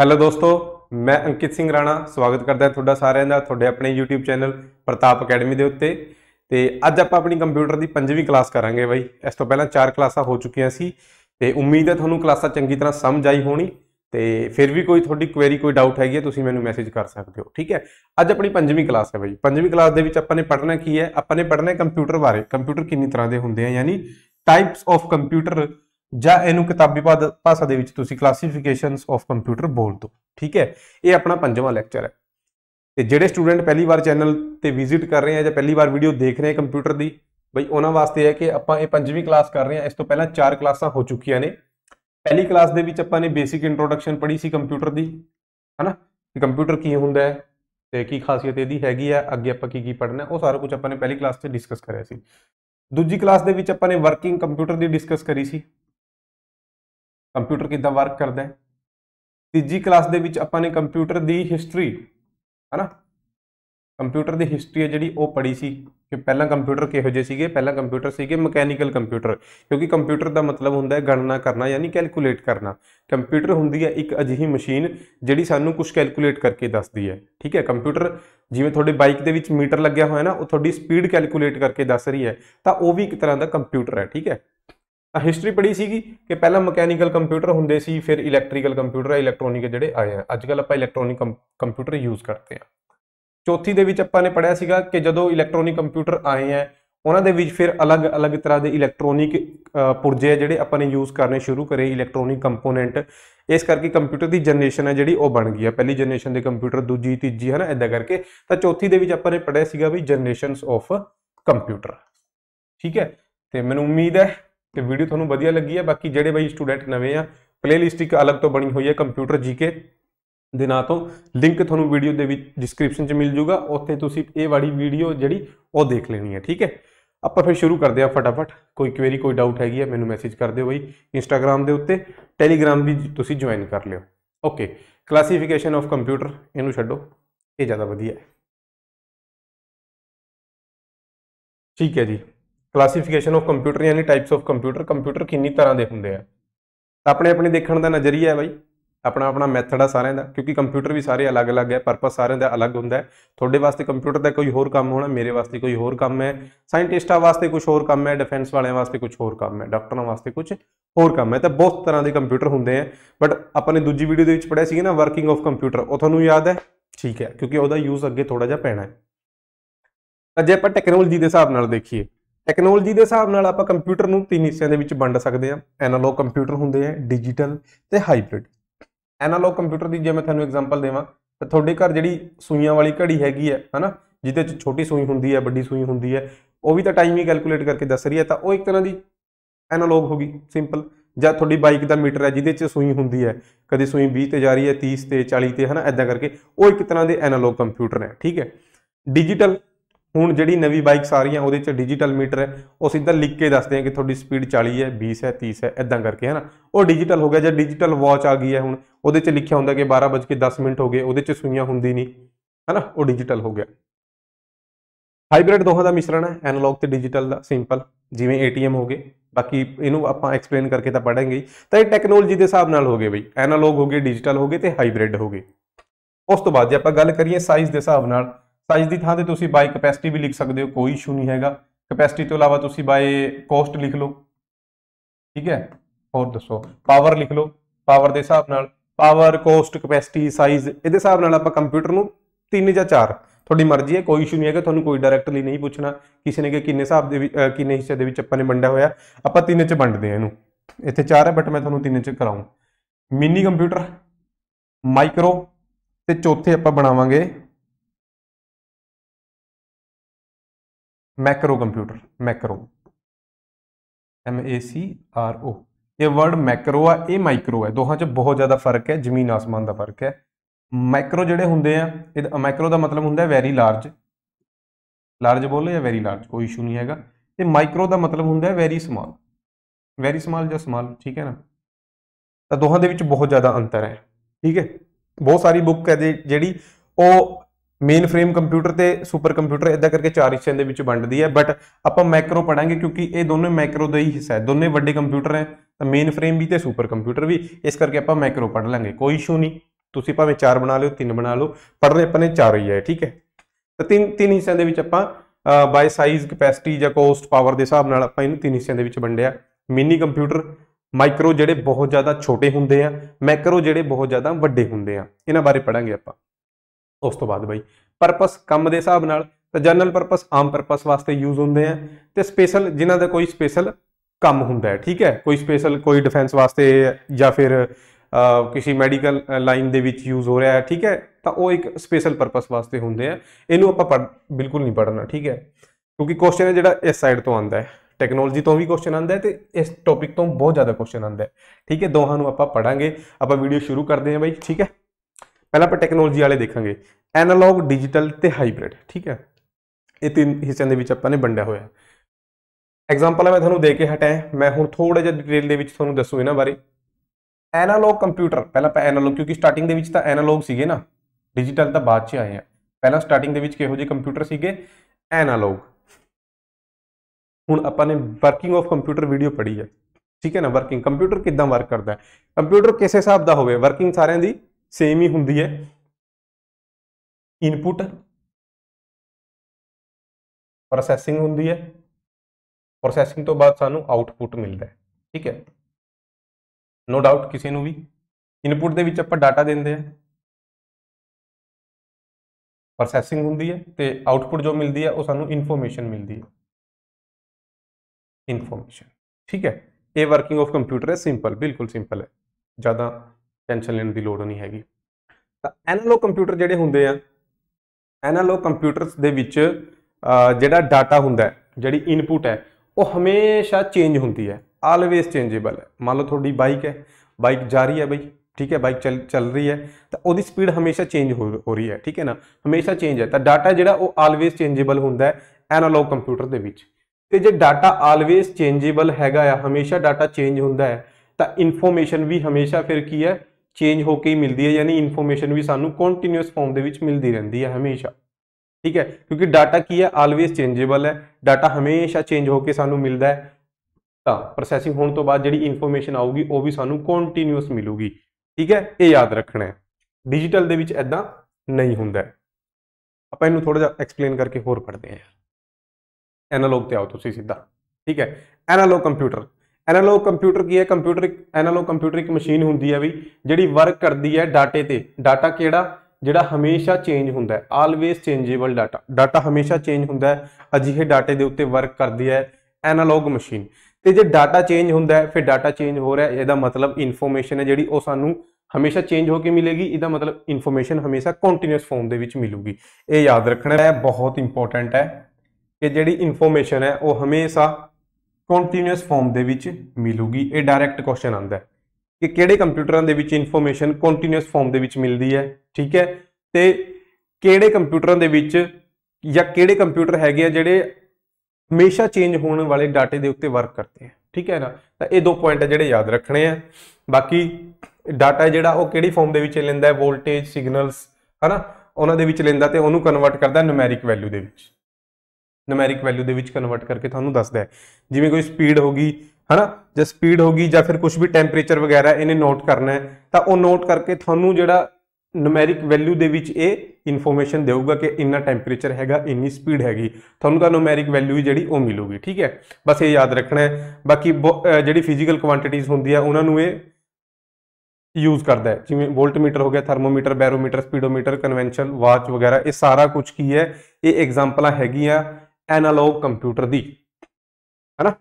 hello ਦੋਸਤੋ ਮੈਂ ਅੰਕਿਤ ਸਿੰਘ ਰਾਣਾ ਸਵਾਗਤ ਕਰਦਾ ਹਾਂ ਤੁਹਾਡਾ ਸਾਰਿਆਂ ਦਾ ਤੁਹਾਡੇ ਆਪਣੇ YouTube ਚੈਨਲ ਪ੍ਰਤਾਪ ਅਕੈਡਮੀ ਦੇ ਉੱਤੇ ਤੇ ਅੱਜ ਆਪਾਂ ਆਪਣੀ ਕੰਪਿਊਟਰ ਦੀ ਪੰਜਵੀਂ ਕਲਾਸ ਕਰਾਂਗੇ ਬਾਈ ਇਸ ਤੋਂ ਪਹਿਲਾਂ ਚਾਰ ਕਲਾਸਾਂ ਹੋ ਚੁੱਕੀਆਂ ਸੀ ਤੇ ਉਮੀਦ ਹੈ ਤੁਹਾਨੂੰ ਕਲਾਸਾਂ ਚੰਗੀ ਤਰ੍ਹਾਂ ਸਮਝ ਆਈ ਹੋਣੀ ਤੇ ਫਿਰ ਵੀ ਕੋਈ ਤੁਹਾਡੀ ਕੁਐਰੀ ਕੋਈ ਡਾਊਟ ਹੈਗੀ ਹੈ ਤੁਸੀਂ ਮੈਨੂੰ ਮੈਸੇਜ ਕਰ ਸਕਦੇ ਹੋ ਠੀਕ ਹੈ ਅੱਜ ਆਪਣੀ ਪੰਜਵੀਂ ਕਲਾਸ ਹੈ ਬਾਈ ਪੰਜਵੀਂ ਕਲਾਸ ਦੇ ਵਿੱਚ ਆਪਾਂ ਨੇ ਪੜ੍ਹਨਾ ਕੀ ਹੈ ਆਪਾਂ ਨੇ ਪੜ੍ਹਨਾ ਹੈ ਕੰਪਿਊਟਰ ਬਾਰੇ ਕੰਪਿਊਟਰ ਕਿੰਨੀ ਤਰ੍ਹਾਂ ਦੇ ਹੁੰਦੇ ਆ ਯਾਨੀ ਟਾਈਪਸ ਆਫ ਕੰਪਿਊਟਰ ਜਾਂ ਇਹਨੂੰ ਕਿਤਾਬੀ ਭਾਸ਼ਾ ਦੇ ਵਿੱਚ ਤੁਸੀਂ ਕਲਾਸੀਫਿਕੇਸ਼ਨਸ ਆਫ ਕੰਪਿਊਟਰ ਬੋਲ ਦੋ ਠੀਕ ਹੈ ਇਹ ਆਪਣਾ ਪੰਜਵਾਂ ਲੈਕਚਰ ਹੈ ਤੇ ਜਿਹੜੇ ਸਟੂਡੈਂਟ ਪਹਿਲੀ ਵਾਰ ਚੈਨਲ ਤੇ ਵਿਜ਼ਿਟ ਕਰ ਰਹੇ ਆ ਜਾਂ ਪਹਿਲੀ ਵਾਰ ਵੀਡੀਓ ਦੇਖ ਰਹੇ ਆ ਕੰਪਿਊਟਰ ਦੀ ਬਈ ਉਹਨਾਂ ਵਾਸਤੇ ਹੈ ਕਿ ਆਪਾਂ ਇਹ ਪੰਜਵੀਂ ਕਲਾਸ ਕਰ ਰਹੇ ਆ ਇਸ ਤੋਂ ਪਹਿਲਾਂ ਚਾਰ ਕਲਾਸਾਂ ਹੋ ਚੁੱਕੀਆਂ ਨੇ ਪਹਿਲੀ ਕਲਾਸ ਦੇ ਵਿੱਚ ਆਪਾਂ ਨੇ ਬੇਸਿਕ ਇੰਟਰੋਡਕਸ਼ਨ ਪੜ੍ਹੀ ਸੀ ਕੰਪਿਊਟਰ ਦੀ ਹਨਾ ਕਿ ਕੰਪਿਊਟਰ ਕੀ ਹੁੰਦਾ ਹੈ ਤੇ ਕੀ ਖਾਸੀਅਤ ਇਹਦੀ ਹੈਗੀ ਆ ਅੱਗੇ ਆਪਾਂ ਕੀ ਕੀ ਪੜ੍ਹਨਾ ਉਹ ਸਾਰਾ ਕੁਝ ਆਪਾਂ ਨੇ ਪਹਿਲੀ ਕਲਾਸ 'ਚ ਡਿਸਕਸ ਕਰਿਆ ਸੀ ਦੂਜੀ ਕਲਾਸ ਦੇ ਵਿੱਚ ਆਪਾਂ ਨੇ ਵਰਕਿੰਗ ਕੰਪਿਊਟਰ ਦੀ ਡਿਸਕਸ ਕਰੀ ਸੀ ਕੰਪਿਊਟਰ ਕਿੱਦਾਂ ਵਰਕ ਕਰਦਾ ਹੈ ਤੀਜੀ ਕਲਾਸ ਦੇ ਵਿੱਚ ਆਪਾਂ ਨੇ ਕੰਪਿਊਟਰ ਦੀ ਹਿਸਟਰੀ ਹੈਨਾ ਕੰਪਿਊਟਰ ਦੀ ਹਿਸਟਰੀ ਹੈ ਜਿਹੜੀ ਉਹ ਪੜ੍ਹੀ ਸੀ ਕਿ ਪਹਿਲਾਂ ਕੰਪਿਊਟਰ ਕਿਹੋ ਜਿਹੇ ਸੀਗੇ ਪਹਿਲਾਂ ਕੰਪਿਊਟਰ ਸੀਗੇ ਮਕੈਨੀਕਲ ਕੰਪਿਊਟਰ ਕਿਉਂਕਿ ਕੰਪਿਊਟਰ ਦਾ ਮਤਲਬ ਹੁੰਦਾ ਹੈ ਗਣਨਾ ਕਰਨਾ ਯਾਨੀ ਕੈਲਕੂਲੇਟ ਕਰਨਾ ਕੰਪਿਊਟਰ ਹੁੰਦੀ ਹੈ ਇੱਕ ਅਜਿਹੀ ਮਸ਼ੀਨ ਜਿਹੜੀ ਸਾਨੂੰ ਕੁਝ ਕੈਲਕੂਲੇਟ ਕਰਕੇ ਦੱਸਦੀ ਹੈ ਠੀਕ ਹੈ ਕੰਪਿਊਟਰ ਜਿਵੇਂ ਤੁਹਾਡੇ ਬਾਈਕ ਦੇ ਵਿੱਚ ਮੀਟਰ ਲੱਗਿਆ ਹੋਇਆ ਨਾ ਉਹ ਤੁਹਾਡੀ ਸਪੀਡ ਕੈਲਕੂਲੇਟ ਕਰਕੇ ਦੱਸ ਰਹੀ ਹੈ ਤਾਂ ਉਹ ਵੀ ਇੱਕ ਤਰ੍ਹਾਂ ਦਾ ਕੰਪਿਊਟਰ ਹੈ ਠੀਕ ਹੈ ਤਾਂ ਹਿਸਟਰੀ ਪੜ੍ਹੀ ਸੀਗੀ ਕਿ ਪਹਿਲਾਂ ਮਕੈਨੀਕਲ ਕੰਪਿਊਟਰ ਹੁੰਦੇ ਸੀ ਫਿਰ ਇਲੈਕਟ੍ਰੀਕਲ ਕੰਪਿਊਟਰ ਇਲੈਕਟ੍ਰੋਨਿਕ ਜਿਹੜੇ ਆਏ ਆ ਅੱਜ ਕੱਲ ਆਪਾਂ ਇਲੈਕਟ੍ਰੋਨਿਕ ਕੰਪਿਊਟਰ ਯੂਜ਼ ਕਰਦੇ ਆ ਚੌਥੀ ਦੇ ਵਿੱਚ ਆਪਾਂ ਨੇ ਪੜਿਆ ਸੀਗਾ ਕਿ ਜਦੋਂ ਇਲੈਕਟ੍ਰੋਨਿਕ ਕੰਪਿਊਟਰ ਆਏ ਆ ਉਹਨਾਂ ਦੇ ਵਿੱਚ ਫਿਰ ਅਲੱਗ-ਅਲੱਗ ਤਰ੍ਹਾਂ ਦੇ ਇਲੈਕਟ੍ਰੋਨਿਕ ਪੁਰਜੇ ਜਿਹੜੇ ਆਪਾਂ ਨੇ ਯੂਜ਼ ਕਰਨੇ ਸ਼ੁਰੂ ਕਰੇ ਇਲੈਕਟ੍ਰੋਨਿਕ ਕੰਪੋਨੈਂਟ ਇਸ ਕਰਕੇ ਕੰਪਿਊਟਰ ਦੀ ਜਨਰੇਸ਼ਨ ਹੈ ਜਿਹੜੀ ਉਹ ਬਣ ਗਈ ਹੈ ਪਹਿਲੀ ਜਨਰੇਸ਼ਨ ਦੇ ਕੰਪਿਊਟਰ ਦੂਜੀ ਤੀਜੀ ਹੈ ਨਾ ਕਰਕੇ ਤਾਂ ਚੌਥੀ ਦੇ ਵਿੱਚ ਆਪਾਂ ਨੇ ਪੜਿਆ ਸੀਗਾ ਵੀ ਜਨਰੇਸ਼ਨਸ ਆਫ ਕੰਪਿਊਟਰ ਠੀਕ ਹੈ ਤੇ ਮੈਨੂੰ ਉਮੀਦ ਹੈ ਤੇ ਵੀਡੀਓ ਤੁਹਾਨੂੰ ਵਧੀਆ ਲੱਗੀ ਹੈ ਬਾਕੀ ਜਿਹੜੇ ਬਈ ਸਟੂਡੈਂਟ ਨਵੇਂ ਆ ਪਲੇਲਿਸਟ ਇੱਕ ਅਲੱਗ ਤੋਂ ਬਣੀ ਹੋਈ ਹੈ ਕੰਪਿਊਟਰ ਜੀਕੇ ਦੇ ਨਾਂ ਤੋਂ ਲਿੰਕ ਤੁਹਾਨੂੰ ਵੀਡੀਓ ਦੇ ਵਿੱਚ ਡਿਸਕ੍ਰਿਪਸ਼ਨ 'ਚ ਮਿਲ ਜੂਗਾ ਉੱਥੇ ਤੁਸੀਂ ਇਹ ਵਾਲੀ ਵੀਡੀਓ ਜਿਹੜੀ ਉਹ ਦੇਖ ਲੈਣੀ ਹੈ ਠੀਕ ਹੈ ਆਪਾਂ ਫਿਰ ਸ਼ੁਰੂ ਕਰਦੇ ਆ ਫਟਾਫਟ ਕੋਈ ਕੁਐਰੀ ਕੋਈ ਡਾਊਟ ਹੈਗੀ ਹੈ ਮੈਨੂੰ ਮੈਸੇਜ ਕਰ ਦਿਓ ਬਈ ਇੰਸਟਾਗ੍ਰam ਦੇ ਉੱਤੇ ਟੈਲੀਗ੍ਰam ਵੀ ਤੁਸੀਂ ਜੁਆਇਨ ਕਰ ਲਿਓ ਓਕੇ ਕਲਾਸੀਫਿਕੇਸ਼ਨ ਆਫ ਕੰਪਿਊਟਰ ਇਹਨੂੰ ਛੱਡੋ ਇਹ ਜ਼ਿਆਦਾ ਵਧੀਆ ਹੈ ਠੀਕ ਹੈ ਜੀ ਕਲਾਸੀਫਿਕੇਸ਼ਨ ਆਫ ਕੰਪਿਊਟਰ ਯਾਨੀ ਟਾਈਪਸ ਆਫ ਕੰਪਿਊਟਰ ਕੰਪਿਊਟਰ ਕਿੰਨੀ ਤਰ੍ਹਾਂ ਦੇ ਹੁੰਦੇ ਆ ਤਾਂ ਆਪਣੇ ਆਪਣੇ ਦੇਖਣ ਦਾ ਨਜ਼ਰੀਆ ਹੈ ਬਾਈ ਆਪਣਾ ਆਪਣਾ ਮੈਥਡ ਆ ਸਾਰਿਆਂ ਦਾ ਕਿਉਂਕਿ ਕੰਪਿਊਟਰ ਵੀ ਸਾਰੇ ਅਲੱਗ-ਅਲੱਗ ਹੈ ਪਰਪਸ ਸਾਰਿਆਂ ਦਾ ਅਲੱਗ ਹੁੰਦਾ ਹੈ ਤੁਹਾਡੇ ਵਾਸਤੇ ਕੰਪਿਊਟਰ ਦਾ ਕੋਈ ਹੋਰ ਕੰਮ ਹੋਣਾ ਮੇਰੇ ਵਾਸਤੇ ਕੋਈ ਹੋਰ ਕੰਮ ਹੈ ਸਾਇੰਟਿਸਟਾਂ ਵਾਸਤੇ ਕੁਝ ਹੋਰ ਕੰਮ ਹੈ ਡਿਫੈਂਸ ਵਾਲਿਆਂ ਵਾਸਤੇ ਕੁਝ ਹੋਰ ਕੰਮ ਹੈ ਡਾਕਟਰਾਂ ਵਾਸਤੇ ਕੁਝ ਹੋਰ ਕੰਮ ਹੈ ਤਾਂ ਬਹੁਤ ਤਰ੍ਹਾਂ ਦੇ ਕੰਪਿਊਟਰ ਹੁੰਦੇ ਆ ਬਟ ਆਪਾਂ ਨੇ ਦੂਜੀ ਵੀਡੀਓ ਦੇ ਵਿੱਚ ਪੜਿਆ ਸੀਗਾ ਨਾ ਵਰਕਿੰਗ ਆਫ ਕੰਪਿਊਟਰ ਉਹ ਤੁਹਾਨੂੰ ਯਾਦ ਹੈ ਠੀਕ ਹੈ ਕਿਉਂਕਿ ਉਹਦਾ ਯੂਜ਼ ਅੱਗੇ ਥੋੜਾ ਜਿਹਾ ਪੈਣਾ ਹੈ ਅੱਜ ਆਪਾਂ ਟੈਕਨੋਲੋਜੀ ਦੇ ਹਿਸਾਬ ਨਾਲ ਦੇਖੀਏ ਟੈਕਨੋਲੋਜੀ ਦੇ ਹਿਸਾਬ ਨਾਲ ਆਪਾਂ ਕੰਪਿਊਟਰ ਨੂੰ ਤਿੰਨ ਹਿੱਸਿਆਂ ਦੇ ਵਿੱਚ ਵੰਡ ਸਕਦੇ ਹਾਂ ਐਨਾਲੌਗ ਕੰਪਿਊਟਰ ਹੁੰਦੇ ਆ ਡਿਜੀਟਲ ਤੇ ਹਾਈਬ੍ਰਿਡ ਐਨਾਲੌਗ ਕੰਪਿਊਟਰ ਦੀ ਜੇ ਮੈਂ ਤੁਹਾਨੂੰ ਐਗਜ਼ਾਮਪਲ ਦੇਵਾਂ ਤਾਂ ਤੁਹਾਡੇ ਘਰ ਜਿਹੜੀ ਸੂਈਆਂ ਵਾਲੀ ਘੜੀ ਹੈਗੀ ਹੈ ਹਨਾ ਜਿਹਦੇ ਚ ਛੋਟੀ ਸੂਈ ਹੁੰਦੀ ਹੈ ਵੱਡੀ ਸੂਈ ਹੁੰਦੀ ਹੈ ਉਹ ਵੀ ਤਾਂ ਟਾਈਮ ਹੀ ਕੈਲਕੂਲੇਟ ਕਰਕੇ ਦੱਸ ਰਹੀ ਹੈ ਤਾਂ ਉਹ ਇੱਕ ਤਰ੍ਹਾਂ ਦੀ ਐਨਾਲੌਗ ਹੋ ਗਈ ਸਿੰਪਲ ਜਾਂ ਤੁਹਾਡੀ ਬਾਈਕ ਦਾ ਮੀਟਰ ਹੈ ਜਿਹਦੇ 'ਚ ਸੂਈ ਹੁੰਦੀ ਹੈ ਕਦੇ ਸੂਈ 20 ਤੇ ਜਾ ਰਹੀ ਹੈ 30 ਤੇ 40 ਤੇ ਹਨਾ ਐਦਾਂ ਕਰਕੇ ਉਹ ਇੱਕ ਤਰ੍ਹਾਂ ਦੇ ਐਨਾਲੌਗ ਕੰਪਿਊਟਰ ਹੈ ਠੀਕ ਹੈ ਡਿਜੀਟਲ ਹੁਣ ਜਿਹੜੀ ਨਵੀਂ ਬਾਈਕਸ ਆ ਰਹੀਆਂ ਉਹਦੇ 'ਚ ਡਿਜੀਟਲ ਮੀਟਰ ਹੈ ਉਹ ਸਿੱਧਾ ਲਿਖ ਕੇ ਦੱਸਦੇ ਆ ਕਿ ਤੁਹਾਡੀ ਸਪੀਡ 40 ਹੈ 20 ਹੈ 30 ਹੈ ਇਦਾਂ ਕਰਕੇ ਹੈ ਨਾ ਉਹ ਡਿਜੀਟਲ ਹੋ ਗਿਆ ਜਾਂ ਡਿਜੀਟਲ ਵਾਚ ਆ ਗਈ ਹੈ ਹੁਣ ਉਹਦੇ 'ਚ ਲਿਖਿਆ ਹੁੰਦਾ ਕਿ 12:10 ਮਿੰਟ ਹੋ ਗਏ ਉਹਦੇ 'ਚ ਸੁਈਆਂ ਹੁੰਦੀ ਨਹੀਂ ਹੈ ਨਾ ਉਹ ਡਿਜੀਟਲ ਹੋ ਗਿਆ ਹਾਈਬ੍ਰਿਡ ਦੋਹਾਂ ਦਾ ਮਿਸ਼ਰਣ ਹੈ ਐਨਾਲੌਗ ਤੇ ਡਿਜੀਟਲ ਦਾ ਸਿੰਪਲ ਜਿਵੇਂ ਏਟੀਐਮ ਹੋ ਗਏ ਬਾਕੀ ਇਹਨੂੰ ਆਪਾਂ ਐਕਸਪਲੇਨ ਕਰਕੇ ਤਾਂ ਪੜਾਂਗੇ ਤਾਂ ਇਹ ਟੈਕਨੋਲੋਜੀ ਦੇ ਹਿਸਾਬ ਨਾਲ ਹੋ ਗਏ ਬਈ ਐਨਾਲੌਗ ਹੋ ਗਏ ਡਿਜੀਟਲ ਹੋ ਗਏ ਤੇ ਹਾਈਬ੍ਰਿਡ ਹੋ ਗਏ ਉਸ ਤੋਂ ਬਾਅਦ ਜੇ ਆਪਾਂ ਗੱਲ ਕਰੀਏ ਸਾਈਜ਼ ਦੇ ਹਿਸਾਬ ਨਾਲ ਤਾਂ ਇਸ ਦੀ ਥਾਂ ਤੇ ਤੁਸੀਂ ਬਾਈ ਕਪੈਸਿਟੀ ਵੀ ਲਿਖ ਸਕਦੇ ਹੋ ਕੋਈ ਇਸ਼ੂ ਨਹੀਂ ਹੈਗਾ ਕਪੈਸਿਟੀ ਤੋਂ ਇਲਾਵਾ ਤੁਸੀਂ ਬਾਈ ਕੋਸਟ ਲਿਖ ਲਓ ਠੀਕ ਹੈ ਹੋਰ ਦੱਸੋ ਪਾਵਰ ਲਿਖ ਲਓ ਪਾਵਰ ਦੇ ਹਿਸਾਬ ਨਾਲ ਪਾਵਰ ਕੋਸਟ ਕਪੈਸਿਟੀ ਸਾਈਜ਼ ਇਹਦੇ ਹਿਸਾਬ ਨਾਲ ਆਪਾਂ ਕੰਪਿਊਟਰ ਨੂੰ 3 ਜਾਂ 4 ਤੁਹਾਡੀ ਮਰਜ਼ੀ ਹੈ ਕੋਈ ਇਸ਼ੂ ਨਹੀਂ ਹੈਗਾ ਤੁਹਾਨੂੰ ਕੋਈ ਡਾਇਰੈਕਟਲੀ ਨਹੀਂ ਪੁੱਛਣਾ ਕਿਸੇ ਨੇ ਕਿ ਕਿੰਨੇ ਹਿਸਾਬ ਦੇ ਕਿੰਨੇ ਹਿੱਸੇ ਦੇ ਵਿੱਚ ਆਪਾਂ ਨੇ ਵੰਡਿਆ ਹੋਇਆ ਆਪਾਂ ਤਿੰਨੇ ਚ ਵੰਡਦੇ ਆ ਇਹਨੂੰ ਇੱਥੇ ਚਾਰ ਹੈ ਬਟ ਮੈਂ ਤੁਹਾਨੂੰ ਤਿੰਨੇ ਚ ਕਰਾਉਂ ਮਿੰਨੀ ਕੰਪਿਊਟਰ ਮਾਈਕਰੋ ਤੇ ਚੌਥੇ ਆਪਾਂ ਬਣਾਵਾਂਗੇ macro computer macro M A C R O ਇਹ ਵਰਡ ਮੈਕਰੋ ਆ ਇਹ ਮਾਈਕਰੋ ਹੈ ਦੋਹਾਂ 'ਚ ਬਹੁਤ ਜ਼ਿਆਦਾ ਫਰਕ ਹੈ ਜ਼ਮੀਨ ਆਸਮਾਨ ਦਾ ਫਰਕ ਹੈ ਮੈਕਰੋ ਜਿਹੜੇ ਹੁੰਦੇ ਆ ਇਹ ਮੈਕਰੋ ਦਾ ਮਤਲਬ ਹੁੰਦਾ ਹੈ ਵੈਰੀ ਲਾਰਜ ਲਾਰਜ ਬੋਲੋ ਜਾਂ ਵੈਰੀ ਲਾਰਜ ਕੋਈ ਇਸ਼ੂ ਨਹੀਂ ਹੈਗਾ ਤੇ ਮਾਈਕਰੋ ਦਾ ਮਤਲਬ ਹੁੰਦਾ ਹੈ ਵੈਰੀ ਸਮਾਲ ਵੈਰੀ ਸਮਾਲ ਜਾਂ ਸਮਾਲ ਠੀਕ ਹੈ ਨਾ ਤਾਂ ਦੋਹਾਂ ਦੇ ਵਿੱਚ ਬਹੁਤ ਜ਼ਿਆਦਾ ਅੰਤਰ ਹੈ ਠੀਕ ਹੈ ਬਹੁਤ ਸਾਰੀ ਬੁੱਕ ਹੈ ਜਿਹੜੀ ਉਹ ਮੇਨ ਫਰੇਮ ਕੰਪਿਊਟਰ ਤੇ ਸੁਪਰ ਕੰਪਿਊਟਰ ਇਦਾਂ ਕਰਕੇ ਚਾਰ ਹਿੱਸਿਆਂ ਦੇ ਵਿੱਚ ਵੰਡਦੀ ਹੈ ਬਟ ਆਪਾਂ ਮੈਕਰੋ ਪੜਾਂਗੇ ਕਿਉਂਕਿ ਇਹ ਦੋਨੋਂ ਮੈਕਰੋ ਦਾ ਹੀ ਹਿੱਸਾ ਹੈ ਦੋਨੇ ਵੱਡੇ ਕੰਪਿਊਟਰ ਹੈ ਤਾਂ ਮੇਨ ਫਰੇਮ ਵੀ ਤੇ ਸੁਪਰ ਕੰਪਿਊਟਰ ਵੀ ਇਸ ਕਰਕੇ ਆਪਾਂ ਮੈਕਰੋ ਪੜ ਲਾਂਗੇ ਕੋਈ ਇਸ਼ੂ ਨਹੀਂ ਤੁਸੀਂ ਭਾਵੇਂ ਚਾਰ ਬਣਾ ਲਿਓ ਤਿੰਨ ਬਣਾ ਲਓ ਪੜਦੇ ਆਪਾਂ ਨੇ ਚਾਰ ਹੀ ਹੈ ਠੀਕ ਹੈ ਤਾਂ ਤਿੰਨ ਤਿੰਨ ਹਿੱਸਿਆਂ ਦੇ ਵਿੱਚ ਆਪਾਂ ਬਾਈ ਸਾਈਜ਼ ਕਪੈਸਿਟੀ ਜਾਂ ਕੋਸਟ ਪਾਵਰ ਦੇ ਹਿਸਾਬ ਨਾਲ ਆਪਾਂ ਇਹਨੂੰ ਤਿੰਨ ਹਿੱਸਿਆਂ ਦੇ ਵਿੱਚ ਵੰਡਿਆ ਮਿਨੀ ਕੰਪਿਊਟਰ ਮਾਈਕਰੋ ਜਿਹੜੇ ਬਹੁਤ ਜ਼ਿਆਦਾ ਛੋਟੇ ਹੁੰਦੇ ਆ ਮੈਕਰੋ ਜਿਹੜੇ ਬਹੁਤ ਜ਼ਿਆਦਾ ਵੱਡੇ ਹੁੰਦੇ ਆ ਇਹਨਾਂ ਬਾਰੇ ਪੜਾਂਗੇ ਆਪਾਂ ਉਸ ਤੋਂ ਬਾਅਦ ਬਾਈ ਪਰਪਸ ਕੰਮ ਦੇ ਹਿਸਾਬ ਨਾਲ ਤਾਂ ਜਨਰਲ ਪਰਪਸ ਆਮ ਪਰਪਸ ਵਾਸਤੇ ਯੂਜ਼ ਹੁੰਦੇ ਆ ਤੇ ਸਪੈਸ਼ਲ ਜਿਨ੍ਹਾਂ ਦਾ ਕੋਈ ਸਪੈਸ਼ਲ ਕੰਮ ਹੁੰਦਾ ਹੈ ਠੀਕ ਹੈ ਕੋਈ ਸਪੈਸ਼ਲ ਕੋਈ ਡਿਫੈਂਸ ਵਾਸਤੇ ਜਾਂ ਫਿਰ ਕਿਸੇ ਮੈਡੀਕਲ ਲਾਈਨ ਦੇ ਵਿੱਚ ਯੂਜ਼ ਹੋ ਰਿਹਾ ਹੈ ਠੀਕ ਹੈ ਤਾਂ ਉਹ ਇੱਕ ਸਪੈਸ਼ਲ ਪਰਪਸ ਵਾਸਤੇ ਹੁੰਦੇ ਆ ਇਹਨੂੰ ਆਪਾਂ ਬਿਲਕੁਲ ਨਹੀਂ ਪੜਨਾ ਠੀਕ ਹੈ ਕਿਉਂਕਿ ਕੁਐਸਚਨ ਹੈ ਜਿਹੜਾ ਇਸ ਸਾਈਡ ਤੋਂ ਆਉਂਦਾ ਹੈ ਟੈਕਨੋਲੋਜੀ ਤੋਂ ਵੀ ਕੁਐਸਚਨ ਆਉਂਦਾ ਹੈ ਤੇ ਇਸ ਟੌਪਿਕ ਤੋਂ ਬਹੁਤ ਜ਼ਿਆਦਾ ਕੁਐਸਚਨ ਆਉਂਦਾ ਹੈ ਠੀਕ ਹੈ ਦੋਹਾਂ ਨੂੰ ਆਪਾਂ ਪੜਾਂਗੇ ਆਪਾਂ ਵੀਡੀਓ ਸ਼ੁਰੂ ਕਰਦੇ ਹਾਂ ਬਾਈ ਠੀਕ ਹੈ ਪਹਿਲਾਂ ਆਪਾਂ ਟੈਕਨੋਲੋਜੀ ਵਾਲੇ ਦੇਖਾਂਗੇ ਐਨਾਲੌਗ ਡਿਜੀਟਲ ਤੇ ਹਾਈਬ੍ਰਿਡ ਠੀਕ ਹੈ ਇਹ ਤਿੰਨ ਹਿੱਸਿਆਂ ਦੇ ਵਿੱਚ ਆਪਾਂ ਨੇ ਵੰਡਿਆ ਹੋਇਆ ਐਗਜ਼ਾਮਪਲ ਮੈਂ ਤੁਹਾਨੂੰ ਦੇ ਕੇ ਹਟਾਇਆ ਮੈਂ ਹੁਣ ਥੋੜਾ ਜਿਹਾ ਡਿਟੇਲ ਦੇ ਵਿੱਚ ਤੁਹਾਨੂੰ ਦੱਸੂ ਇਹਨਾਂ ਬਾਰੇ ਐਨਾਲੌਗ ਕੰਪਿਊਟਰ ਪਹਿਲਾਂ ਆਪਾਂ ਐਨਾਲੌਗ ਕਿਉਂਕਿ ਸਟਾਰਟਿੰਗ ਦੇ ਵਿੱਚ ਤਾਂ ਐਨਾਲੌਗ ਸੀਗੇ ਨਾ ਡਿਜੀਟਲ ਤਾਂ ਬਾਅਦ 'ਚ ਆਏ ਆ ਪਹਿਲਾਂ ਸਟਾਰਟਿੰਗ ਦੇ ਵਿੱਚ ਕਿਹੋ ਜਿਹੇ ਕੰਪਿਊਟਰ ਸੀਗੇ ਐਨਾਲੌਗ ਹੁਣ ਆਪਾਂ ਨੇ ਵਰਕਿੰਗ ਆਫ ਕੰਪਿਊਟਰ ਵੀਡੀਓ ਪੜ੍ਹੀ ਹੈ ਠੀਕ ਹੈ ਨਾ ਵਰਕਿੰਗ ਕੰਪਿਊਟਰ ਕਿੱਦਾਂ ਵਰਕ ਕਰਦਾ ਹੈ ਕੰਪਿਊਟਰ ਕਿਸੇ ਹਿਸਾਬ ਦਾ ਹੋਵੇ ਵਰਕਿੰਗ ਸਾਰਿਆਂ ਦੀ ਸੇਮ ਹੀ ਹੁੰਦੀ ਹੈ ਇਨਪੁਟ ਪ੍ਰੋਸੈਸਿੰਗ ਹੁੰਦੀ ਹੈ ਪ੍ਰੋਸੈਸਿੰਗ ਤੋਂ ਬਾਅਦ ਸਾਨੂੰ ਆਉਟਪੁੱਟ ਮਿਲਦਾ ਹੈ ਠੀਕ ਹੈ ਨੋ ਡਾਊਟ ਕਿਸੇ ਨੂੰ ਵੀ ਇਨਪੁਟ ਦੇ ਵਿੱਚ ਆਪਾਂ ਡਾਟਾ ਦਿੰਦੇ ਆ ਪ੍ਰੋਸੈਸਿੰਗ ਹੁੰਦੀ ਹੈ ਤੇ ਆਉਟਪੁੱਟ ਜੋ ਮਿਲਦੀ ਹੈ ਉਹ ਸਾਨੂੰ ਇਨਫੋਰਮੇਸ਼ਨ ਮਿਲਦੀ ਹੈ ਇਨਫੋਰਮੇਸ਼ਨ ਠੀਕ ਹੈ ਇਹ ਵਰਕਿੰਗ ਆਫ ਕੰਪਿਊਟਰ ਹੈ ਸਿੰਪਲ ਬਿਲਕੁਲ ਸਿੰਪਲ ਹੈ ਜ਼ਿਆਦਾ ਟੈਨਸ਼ਨ ਲੈਣ ਦੀ ਲੋੜ ਨਹੀਂ ਹੈਗੀ ਤਾਂ ਐਨਾਲੋਗ ਕੰਪਿਊਟਰ ਜਿਹੜੇ ਹੁੰਦੇ ਆ ਐਨਾਲੋਗ ਕੰਪਿਊਟਰਸ ਦੇ ਵਿੱਚ ਜਿਹੜਾ ਡਾਟਾ ਹੁੰਦਾ ਜਿਹੜੀ ਇਨਪੁਟ ਹੈ ਉਹ ਹਮੇਸ਼ਾ ਚੇਂਜ ਹੁੰਦੀ ਹੈ ਆਲਵੇਸ ਚੇਂਜੇਬਲ ਹੈ ਮੰਨ ਲਓ ਤੁਹਾਡੀ ਬਾਈਕ ਹੈ ਬਾਈਕ ਜਾ ਰਹੀ ਹੈ ਬਈ ਠੀਕ ਹੈ ਬਾਈਕ ਚੱਲ ਚੱਲ ਰਹੀ ਹੈ ਤਾਂ ਉਹਦੀ ਸਪੀਡ ਹਮੇਸ਼ਾ ਚੇਂਜ ਹੋ ਰਹੀ ਹੈ ਠੀਕ ਹੈ ਨਾ ਹਮੇਸ਼ਾ ਚੇਂਜ ਹੈ ਤਾਂ ਡਾਟਾ ਜਿਹੜਾ ਉਹ ਆਲਵੇਸ ਚੇਂਜੇਬਲ ਹੁੰਦਾ ਹੈ ਐਨਾਲੋਗ ਕੰਪਿਊਟਰ ਦੇ ਵਿੱਚ ਤੇ ਜੇ ਡਾਟਾ ਆਲਵੇਸ ਚੇਂਜੇਬਲ ਹੈਗਾ ਆ ਹਮੇਸ਼ਾ ਡਾਟਾ ਚੇਂਜ ਹੁੰਦਾ ਹੈ ਤਾਂ ਇਨਫੋਰਮੇਸ਼ਨ ਵੀ ਹਮੇਸ਼ਾ ਫਿਰ ਕੀ ਹੈ ਚੇਂਜ ਹੋ ਕੇ ਹੀ ਮਿਲਦੀ ਹੈ ਯਾਨੀ ਇਨਫੋਰਮੇਸ਼ਨ ਵੀ ਸਾਨੂੰ ਕੰਟੀਨਿਊਸ ਫਾਰਮ ਦੇ ਵਿੱਚ ਮਿਲਦੀ ਰਹਿੰਦੀ ਹੈ ਹਮੇਸ਼ਾ ਠੀਕ ਹੈ ਕਿਉਂਕਿ ਡਾਟਾ ਕੀ ਹੈ ਆਲਵੇਸ ਚੇਂਜੇਬਲ ਹੈ ਡਾਟਾ ਹਮੇਸ਼ਾ ਚੇਂਜ ਹੋ ਕੇ ਸਾਨੂੰ ਮਿਲਦਾ ਹੈ ਤਾਂ ਪ੍ਰੋਸੈਸਿੰਗ ਹੋਣ ਤੋਂ ਬਾਅਦ ਜਿਹੜੀ ਇਨਫੋਰਮੇਸ਼ਨ ਆਊਗੀ ਉਹ ਵੀ ਸਾਨੂੰ ਕੰਟੀਨਿਊਸ ਮਿਲੂਗੀ ਠੀਕ ਹੈ ਇਹ ਯਾਦ ਰੱਖਣਾ ਹੈ ਡਿਜੀਟਲ ਦੇ ਵਿੱਚ ਐਦਾਂ ਨਹੀਂ ਹੁੰਦਾ ਆਪਾਂ ਇਹਨੂੰ ਥੋੜਾ ਜਿਹਾ ਐਕਸਪਲੇਨ ਕਰਕੇ ਹੋਰ ਪੜਦੇ ਹਾਂ ਯਾਰ ਐਨਾਲੌਗ ਤੇ ਆਓ ਤੁਸੀਂ ਸਿੱਧਾ ਠੀਕ ਹੈ ਐਨਾਲੌਗ ਕੰਪਿਊਟਰ ਐਨਾਲੋਗ ਕੰਪਿਊਟਰ ਕੀ ਹੈ ਕੰਪਿਊਟਰ ਇੱਕ ਕੰਪਿਊਟਰ ਇੱਕ ਮਸ਼ੀਨ ਹੁੰਦੀ ਹੈ ਵੀ ਜਿਹੜੀ ਵਰਕ ਕਰਦੀ ਹੈ ਡਾਟੇ ਤੇ ਡਾਟਾ ਕਿਹੜਾ ਜਿਹੜਾ ਹਮੇਸ਼ਾ ਚੇਂਜ ਹੁੰਦਾ ਹੈ ਆਲਵੇਸ ਚੇਂਜੇਬਲ ਡਾਟਾ ਡਾਟਾ ਹਮੇਸ਼ਾ ਚੇਂਜ ਹੁੰਦਾ ਹੈ ਅਜਿਹੇ ਡਾਟੇ ਦੇ ਉੱਤੇ ਵਰਕ ਕਰਦੀ ਹੈ ਐਨਾਲੋਗ ਮਸ਼ੀਨ ਤੇ ਜੇ ਡਾਟਾ ਚੇਂਜ ਹੁੰਦਾ ਹੈ ਫਿਰ ਡਾਟਾ ਚੇਂਜ ਹੋ ਰਿਹਾ ਇਹਦਾ ਮਤਲਬ ਇਨਫੋਰਮੇਸ਼ਨ ਹੈ ਜਿਹੜੀ ਉਹ ਸਾਨੂੰ ਹਮੇਸ਼ਾ ਚੇਂਜ ਹੋ ਕੇ ਮਿਲੇਗੀ ਇਹਦਾ ਮਤਲਬ ਇਨਫੋਰਮੇਸ਼ਨ ਹਮੇਸ਼ਾ ਕੰਟੀਨਿਊਸ ਫਾਰਮ ਦੇ ਵਿੱਚ ਮਿਲੂਗੀ ਇਹ ਯਾਦ ਰੱਖਣਾ ਹੈ ਬਹੁਤ ਇੰਪੋਰਟੈਂਟ ਹੈ ਕਿ ਜਿਹੜੀ ਇਨਫੋਰਮੇਸ਼ਨ ਹੈ ਉਹ ਹਮੇਸ਼ਾ ਕੰਟੀਨਿਊਸ ਫਾਰਮ ਦੇ ਵਿੱਚ ਮਿਲੂਗੀ ਇਹ ਡਾਇਰੈਕਟ ਕੁਐਸਚਨ ਆਂਦਾ ਹੈ ਕਿ ਕਿਹੜੇ ਕੰਪਿਊਟਰਾਂ ਦੇ ਵਿੱਚ ਇਨਫੋਰਮੇਸ਼ਨ ਕੰਟੀਨਿਊਸ ਫਾਰਮ ਦੇ ਵਿੱਚ ਮਿਲਦੀ ਹੈ ਠੀਕ ਹੈ ਤੇ ਕਿਹੜੇ ਕੰਪਿਊਟਰਾਂ ਦੇ ਵਿੱਚ ਜਾਂ ਕਿਹੜੇ ਕੰਪਿਊਟਰ ਹੈਗੇ ਆ ਜਿਹੜੇ ਹਮੇਸ਼ਾ ਚੇਂਜ ਹੋਣ ਵਾਲੇ ਡਾਟੇ ਦੇ ਉੱਤੇ ਵਰਕ ਕਰਦੇ ਆ ਠੀਕ ਹੈ ਨਾ ਤਾਂ ਇਹ ਦੋ ਪੁਆਇੰਟ ਆ ਜਿਹੜੇ ਯਾਦ ਰੱਖਣੇ ਆ ਬਾਕੀ ਡਾਟਾ ਜਿਹੜਾ ਉਹ ਕਿਹੜੀ ਫਾਰਮ ਦੇ ਵਿੱਚ ਲੈਂਦਾ ਹੈ ਵੋਲਟੇਜ ਸਿਗਨਲਸ ਹਨਾ ਉਹਨਾਂ ਦੇ ਵਿੱਚ ਲੈਂਦਾ ਤੇ ਉਹਨੂੰ ਕਨਵਰਟ ਕਰਦਾ ਨਿਊਮੈਰਿਕ ਵੈਲਿਊ ਦੇ ਵਿੱਚ ਨਮੈਰਿਕ ਵੈਲਿਊ ਦੇ ਵਿੱਚ ਕਨਵਰਟ ਕਰਕੇ ਤੁਹਾਨੂੰ ਦੱਸਦਾ ਹੈ ਜਿਵੇਂ ਕੋਈ ਸਪੀਡ ਹੋਗੀ ਹਨਾ ਜੇ ਸਪੀਡ ਹੋਗੀ ਜਾਂ ਫਿਰ ਕੁਝ ਵੀ ਟੈਂਪਰੇਚਰ ਵਗੈਰਾ ਇਹਨੇ ਨੋਟ ਕਰਨਾ ਹੈ ਤਾਂ ਉਹ ਨੋਟ ਕਰਕੇ ਤੁਹਾਨੂੰ ਜਿਹੜਾ ਨਮੈਰਿਕ ਵੈਲਿਊ ਦੇ ਵਿੱਚ ਇਹ ਇਨਫੋਰਮੇਸ਼ਨ ਦੇਊਗਾ ਕਿ ਇੰਨਾ ਟੈਂਪਰੇਚਰ ਹੈਗਾ ਇੰਨੀ ਸਪੀਡ ਹੈਗੀ ਤੁਹਾਨੂੰ ਤਾਂ ਨਮੈਰਿਕ ਵੈਲਿਊ ਜਿਹੜੀ ਉਹ ਮਿਲੂਗੀ ਠੀਕ ਹੈ ਬਸ ਇਹ ਯਾਦ ਰੱਖਣਾ ਹੈ ਬਾਕੀ ਜਿਹੜੀ ਫਿਜ਼ੀਕਲ ਕੁਆਂਟੀਟੀਆਂ ਹੁੰਦੀਆਂ ਉਹਨਾਂ ਨੂੰ ਇਹ ਯੂਜ਼ ਕਰਦਾ ਹੈ ਜਿਵੇਂ ਵੋਲਟਮੀਟਰ ਹੋ ਗਿਆ thermometer barometer speedometer conventional watch ਵਗੈਰਾ ਇਹ ਸਾਰਾ ਕੁਝ ਕੀ ਹੈ ਇਹ ਐਗਜ਼ਾਮਪਲਾਂ ਹੈਗੀਆਂ ਐਨਾਲੋਗ ਕੰਪਿਊਟਰ ਦੀ ਹੈਨਾ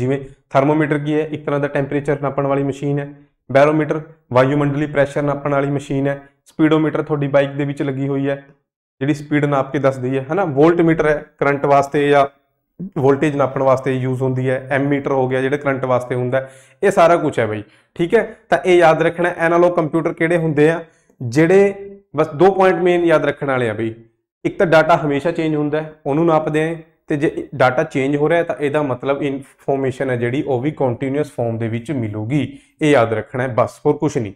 ਜਿਵੇਂ ਥਰਮੋਮੀਟਰ ਕੀ ਹੈ ਇੱਕ ਤਰ੍ਹਾਂ ਦਾ ਟੈਂਪਰੇਚਰ ਨਾਪਣ ਵਾਲੀ ਮਸ਼ੀਨ ਹੈ ਬੈਰੋਮੀਟਰ ਵਾਯੂਮੰਡਲੀ ਪ੍ਰੈਸ਼ਰ ਨਾਪਣ ਵਾਲੀ ਮਸ਼ੀਨ ਹੈ ਸਪੀਡੋਮੀਟਰ ਤੁਹਾਡੀ ਬਾਈਕ ਦੇ ਵਿੱਚ ਲੱਗੀ ਹੋਈ ਹੈ ਜਿਹੜੀ ਸਪੀਡ ਨਾਪ ਕੇ ਦੱਸਦੀ ਹੈ ਹੈਨਾ ਵੋਲਟਮੀਟਰ ਹੈ ਕਰੰਟ ਵਾਸਤੇ ਜਾਂ ਵੋਲਟੇਜ ਨਾਪਣ ਵਾਸਤੇ ਯੂਜ਼ ਹੁੰਦੀ ਹੈ ਐਮਮੀਟਰ ਹੋ ਗਿਆ ਜਿਹੜਾ ਕਰੰਟ ਵਾਸਤੇ ਹੁੰਦਾ ਇਹ ਸਾਰਾ ਕੁਝ ਹੈ ਬਈ ਠੀਕ ਹੈ ਤਾਂ ਇਹ ਯਾਦ ਰੱਖਣਾ ਐਨਾਲੌਗ ਕੰਪਿਊਟਰ ਕਿਹੜੇ ਹੁੰਦੇ ਆ ਜਿਹੜੇ ਬਸ ਦੋ ਪੁਆਇੰਟ ਮੇਨ ਯਾਦ ਰੱਖਣ ਵਾਲੇ ਆ ਬਈ ਇੱਕ ਤਾਂ ਡਾਟਾ ਹਮੇਸ਼ਾ ਚੇਂਜ ਹੁੰਦਾ ਹੈ ਉਹਨੂੰ ਨਾਪਦੇ ਆਂ ਤੇ ਜੇ ਡਾਟਾ ਚੇਂਜ ਹੋ ਰਿਹਾ ਤਾਂ ਇਹਦਾ ਮਤਲਬ ਇਨਫੋਰਮੇਸ਼ਨ ਹੈ ਜਿਹੜੀ ਉਹ ਵੀ ਕੰਟੀਨਿਊਸ ਫਾਰਮ ਦੇ ਵਿੱਚ ਮਿਲੂਗੀ ਇਹ ਯਾਦ ਰੱਖਣਾ ਹੈ ਬਸ ਹੋਰ ਕੁਝ ਨਹੀਂ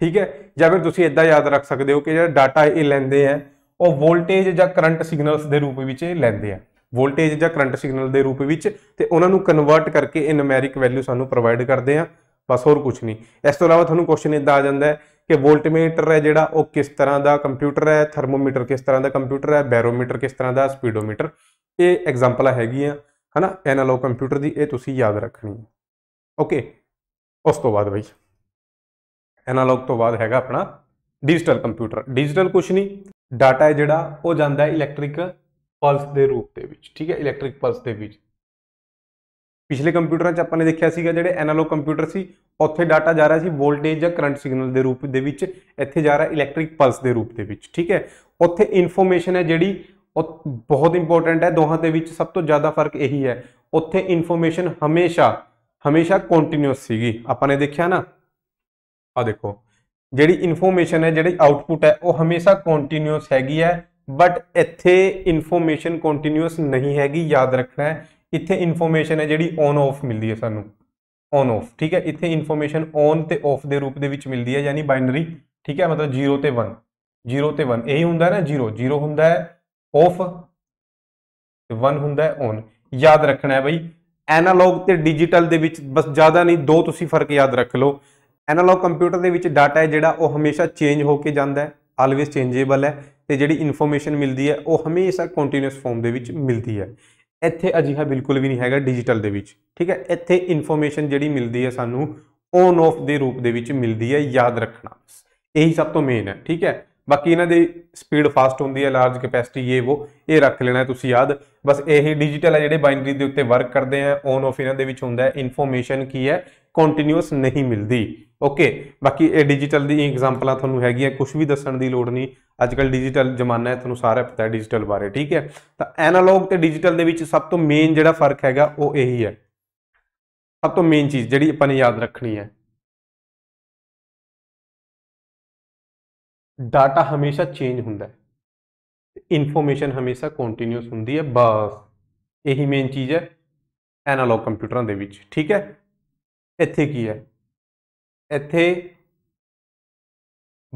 ਠੀਕ ਹੈ ਜਾਂ ਫਿਰ ਤੁਸੀਂ ਇਦਾਂ ਯਾਦ ਰੱਖ ਸਕਦੇ ਹੋ ਕਿ ਜਿਹੜਾ ਡਾਟਾ ਇਹ ਲੈਂਦੇ ਆ ਉਹ ਵੋਲਟੇਜ ਜਾਂ ਕਰੰਟ ਸਿਗਨਲਸ ਦੇ ਰੂਪ ਵਿੱਚ ਇਹ ਲੈਂਦੇ ਆ ਵੋਲਟੇਜ ਜਾਂ ਕਰੰਟ ਸਿਗਨਲ ਦੇ ਰੂਪ ਵਿੱਚ ਤੇ ਉਹਨਾਂ ਨੂੰ ਕਨਵਰਟ ਕਰਕੇ ਇਹ ਨਿਊਮੈਰਿਕ ਵੈਲਿਊ ਸਾਨੂੰ ਪ੍ਰੋਵਾਈਡ ਕਰਦੇ ਆ ਬਸ ਹੋਰ ਕੁਝ ਨਹੀਂ ਇਸ ਤੋਂ ਇਲਾਵਾ ਤੁਹਾਨੂੰ ਕੁਐਸਚਨ ਇਦਾਂ ਆ ਜਾਂਦਾ ਹੈ ਕਿ ਵੋਲਟਮੀਟਰ ਹੈ ਜਿਹੜਾ ਉਹ ਕਿਸ ਤਰ੍ਹਾਂ ਦਾ ਕੰਪਿਊਟਰ ਹੈ ਥਰਮੋਮੀਟਰ ਕਿਸ ਤਰ੍ਹਾਂ ਦਾ ਕੰਪਿਊਟਰ ਹੈ ਬੈਰੋਮੀਟਰ ਕਿਸ ਤਰ੍ਹਾਂ ਦਾ ਸਪੀਡੋਮੀਟਰ ਇਹ ਐਗਜ਼ਾਮਪਲ ਹੈਗੀਆਂ ਹਨਾ ਐਨਾਲੋਗ ਕੰਪਿਊਟਰ ਦੀ ਇਹ ਤੁਸੀਂ ਯਾਦ ਰੱਖਣੀ ਹੈ ਓਕੇ ਉਸ ਤੋਂ ਬਾਅਦ ਬਈ ਐਨਾਲੋਗ ਤੋਂ ਬਾਅਦ ਹੈਗਾ ਆਪਣਾ ਡਿਜੀਟਲ ਕੰਪਿਊਟਰ ਡਿਜੀਟਲ ਕੁਝ ਨਹੀਂ ਡਾਟਾ ਹੈ ਜਿਹੜਾ ਉਹ ਜਾਂਦਾ ਹੈ ਇਲੈਕਟ੍ਰਿਕ ਪਲਸ ਦੇ ਰੂਪ ਦੇ ਵਿੱਚ ਠੀਕ ਹੈ ਇਲੈਕਟ੍ਰਿਕ ਪਲਸ ਦੇ ਵਿੱਚ ਪਿਛਲੇ ਕੰਪਿਊਟਰਾਂ 'ਚ ਆਪਾਂ ਨੇ ਦੇਖਿਆ ਸੀਗਾ ਜਿਹੜੇ ਐਨਾਲੋਗ ਕੰਪਿਊਟਰ ਸੀ ਉੱਥੇ ਡਾਟਾ ਜਾ ਰਿਹਾ ਸੀ ਵੋਲਟੇਜ ਜਾਂ ਕਰੰਟ ਸਿਗਨਲ ਦੇ ਰੂਪ ਦੇ ਵਿੱਚ ਇੱਥੇ ਜਾ ਰਿਹਾ ਇਲੈਕਟ੍ਰਿਕ ਪਲਸ ਦੇ ਰੂਪ ਦੇ ਵਿੱਚ ਠੀਕ ਹੈ ਉੱਥੇ ਇਨਫੋਰਮੇਸ਼ਨ ਹੈ ਜਿਹੜੀ ਉਹ ਬਹੁਤ ਇੰਪੋਰਟੈਂਟ ਹੈ ਦੋਹਾਂ ਦੇ ਵਿੱਚ ਸਭ ਤੋਂ ਜ਼ਿਆਦਾ ਫਰਕ ਇਹੀ ਹੈ ਉੱਥੇ ਇਨਫੋਰਮੇਸ਼ਨ ਹਮੇਸ਼ਾ ਹਮੇਸ਼ਾ ਕੰਟੀਨਿਊਸ ਸੀਗੀ ਆਪਾਂ ਨੇ ਦੇਖਿਆ ਨਾ ਆ ਦੇਖੋ ਜਿਹੜੀ ਇਨਫੋਰਮੇਸ਼ਨ ਹੈ ਜਿਹੜੀ ਆਉਟਪੁੱਟ ਹੈ ਉਹ ਹਮੇਸ਼ਾ ਕੰਟੀਨਿਊਸ ਹੈਗੀ ਹੈ ਬਟ ਇੱਥੇ ਇਨਫੋਰਮੇਸ਼ਨ ਕੰਟੀਨਿਊਸ ਨਹੀਂ ਹੈਗੀ ਯਾਦ ਰੱਖਣਾ ਹੈ ਇੱਥੇ ਇਨਫੋਰਮੇਸ਼ਨ ਹੈ ਜਿਹੜੀ ਔਨ ਆਫ ਮਿਲਦੀ ਹੈ ਸਾਨੂੰ ਔਨ ਆਫ ਠੀਕ ਹੈ ਇੱਥੇ ਇਨਫੋਰਮੇਸ਼ਨ ਔਨ ਤੇ ਆਫ ਦੇ ਰੂਪ ਦੇ ਵਿੱਚ ਮਿਲਦੀ ਹੈ ਯਾਨੀ ਬਾਈਨਰੀ ਠੀਕ ਹੈ ਮਤਲਬ 0 ਤੇ 1 0 ਤੇ 1 ਇਹੀ ਹੁੰਦਾ ਹੈ ਨਾ 0 0 ਹੁੰਦਾ ਹੈ ਆਫ ਤੇ 1 ਹੁੰਦਾ ਹੈ ਔਨ ਯਾਦ ਰੱਖਣਾ ਹੈ ਬਈ ਐਨਾਲੌਗ ਤੇ ਡਿਜੀਟਲ ਦੇ ਵਿੱਚ ਬਸ ਜ਼ਿਆਦਾ ਨਹੀਂ ਦੋ ਤੁਸੀਂ ਫਰਕ ਯਾਦ ਰੱਖ ਲਓ ਐਨਾਲੌਗ ਕੰਪਿਊਟਰ ਦੇ ਵਿੱਚ ਡਾਟਾ ਹੈ ਜਿਹੜਾ ਉਹ ਹਮੇਸ਼ਾ ਚੇਂਜ ਹੋ ਕੇ ਜਾਂਦਾ ਹੈ ਆਲਵੇਸ ਚੇਂਜੇਬਲ ਹੈ ਤੇ ਜਿਹੜੀ ਇਨਫੋਰਮੇਸ਼ਨ ਮਿਲਦੀ ਹੈ ਉਹ ਹਮੇਸ਼ਾ ਕੰਟੀਨਿਊਸ ਫਾਰਮ ਦੇ ਵਿੱਚ ਮਿਲਦੀ ਹੈ ਇੱਥੇ ਅਜਿਹਾ ਬਿਲਕੁਲ ਵੀ ਨਹੀਂ ਹੈਗਾ ਡਿਜੀਟਲ ਦੇ ਵਿੱਚ ਠੀਕ ਹੈ ਇੱਥੇ ਇਨਫੋਰਮੇਸ਼ਨ ਜਿਹੜੀ ਮਿਲਦੀ ਹੈ ਸਾਨੂੰ ਔਨ ਆਫ ਦੇ ਰੂਪ ਦੇ ਵਿੱਚ ਮਿਲਦੀ ਹੈ ਯਾਦ ਰੱਖਣਾ ਇਹੀ ਸਭ ਤੋਂ ਮੇਨ ਹੈ ਠੀਕ ਹੈ ਬਾਕੀ ਇਹਨਾਂ ਦੀ ਸਪੀਡ ਫਾਸਟ ਹੁੰਦੀ ਹੈ ਲਾਰਜ ਕੈਪੈਸਿਟੀ ਇਹ ਉਹ ਇਹ ਰੱਖ ਲੈਣਾ ਤੁਸੀਂ ਯਾਦ ਬਸ ਇਹ ਡਿਜੀਟਲ ਹੈ ਜਿਹੜੇ ਬਾਈਨਰੀ ਦੇ ਉੱਤੇ ਵਰਕ ਕਰਦੇ ਆ ਔਨ ਆਫ ਇਹਨਾਂ ਦੇ ਵਿੱਚ ਹੁੰਦਾ ਹੈ ਇਨਫੋਰਮੇਸ਼ਨ ਕੀ ਹੈ ਕੰਟੀਨਿਊਸ ਨਹੀਂ ਮਿਲਦੀ ਓਕੇ ਬਾਕੀ ਇਹ ਡਿਜੀਟਲ ਦੀ ਐਗਜ਼ਾਮਪਲਾਂ ਤੁਹਾਨੂੰ ਹੈਗੀਆਂ ਕੁਝ ਵੀ ਦੱਸਣ ਦੀ ਲੋੜ ਨਹੀਂ ਅੱਜ ਕੱਲ ਡਿਜੀਟਲ ਜ਼ਮਾਨਾ ਹੈ ਤੁਹਾਨੂੰ ਸਾਰਾ ਪਤਾ ਹੈ ਡਿਜੀਟਲ ਬਾਰੇ ਠੀਕ ਹੈ ਤਾਂ ਐਨਾਲੌਗ ਤੇ ਡਿਜੀਟਲ ਦੇ ਵਿੱਚ ਸਭ ਤੋਂ ਮੇਨ ਜਿਹੜਾ ਫਰਕ ਹੈਗਾ ਉਹ ਇਹੀ ਹੈ ਸਭ ਤੋਂ ਮੇਨ ਚੀਜ਼ ਜਿਹੜੀ ਆਪਾਂ ਨੇ ਯਾਦ ਰੱਖਣੀ ਹੈ ਡਾਟਾ ਹਮੇਸ਼ਾ ਚੇਂਜ ਹੁੰਦਾ ਹੈ ਇਨਫੋਰਮੇਸ਼ਨ ਹਮੇਸ਼ਾ ਕੰਟੀਨਿਊਸ ਹੁੰਦੀ ਹੈ ਬਸ ਇਹੀ ਮੇਨ ਚੀਜ਼ ਹੈ ਐਨਾਲੌਗ ਕੰਪਿਊਟਰਾਂ ਦੇ ਵਿੱਚ ਠੀਕ ਹੈ ਇੱਥੇ ਕੀ ਹੈ ਇੱਥੇ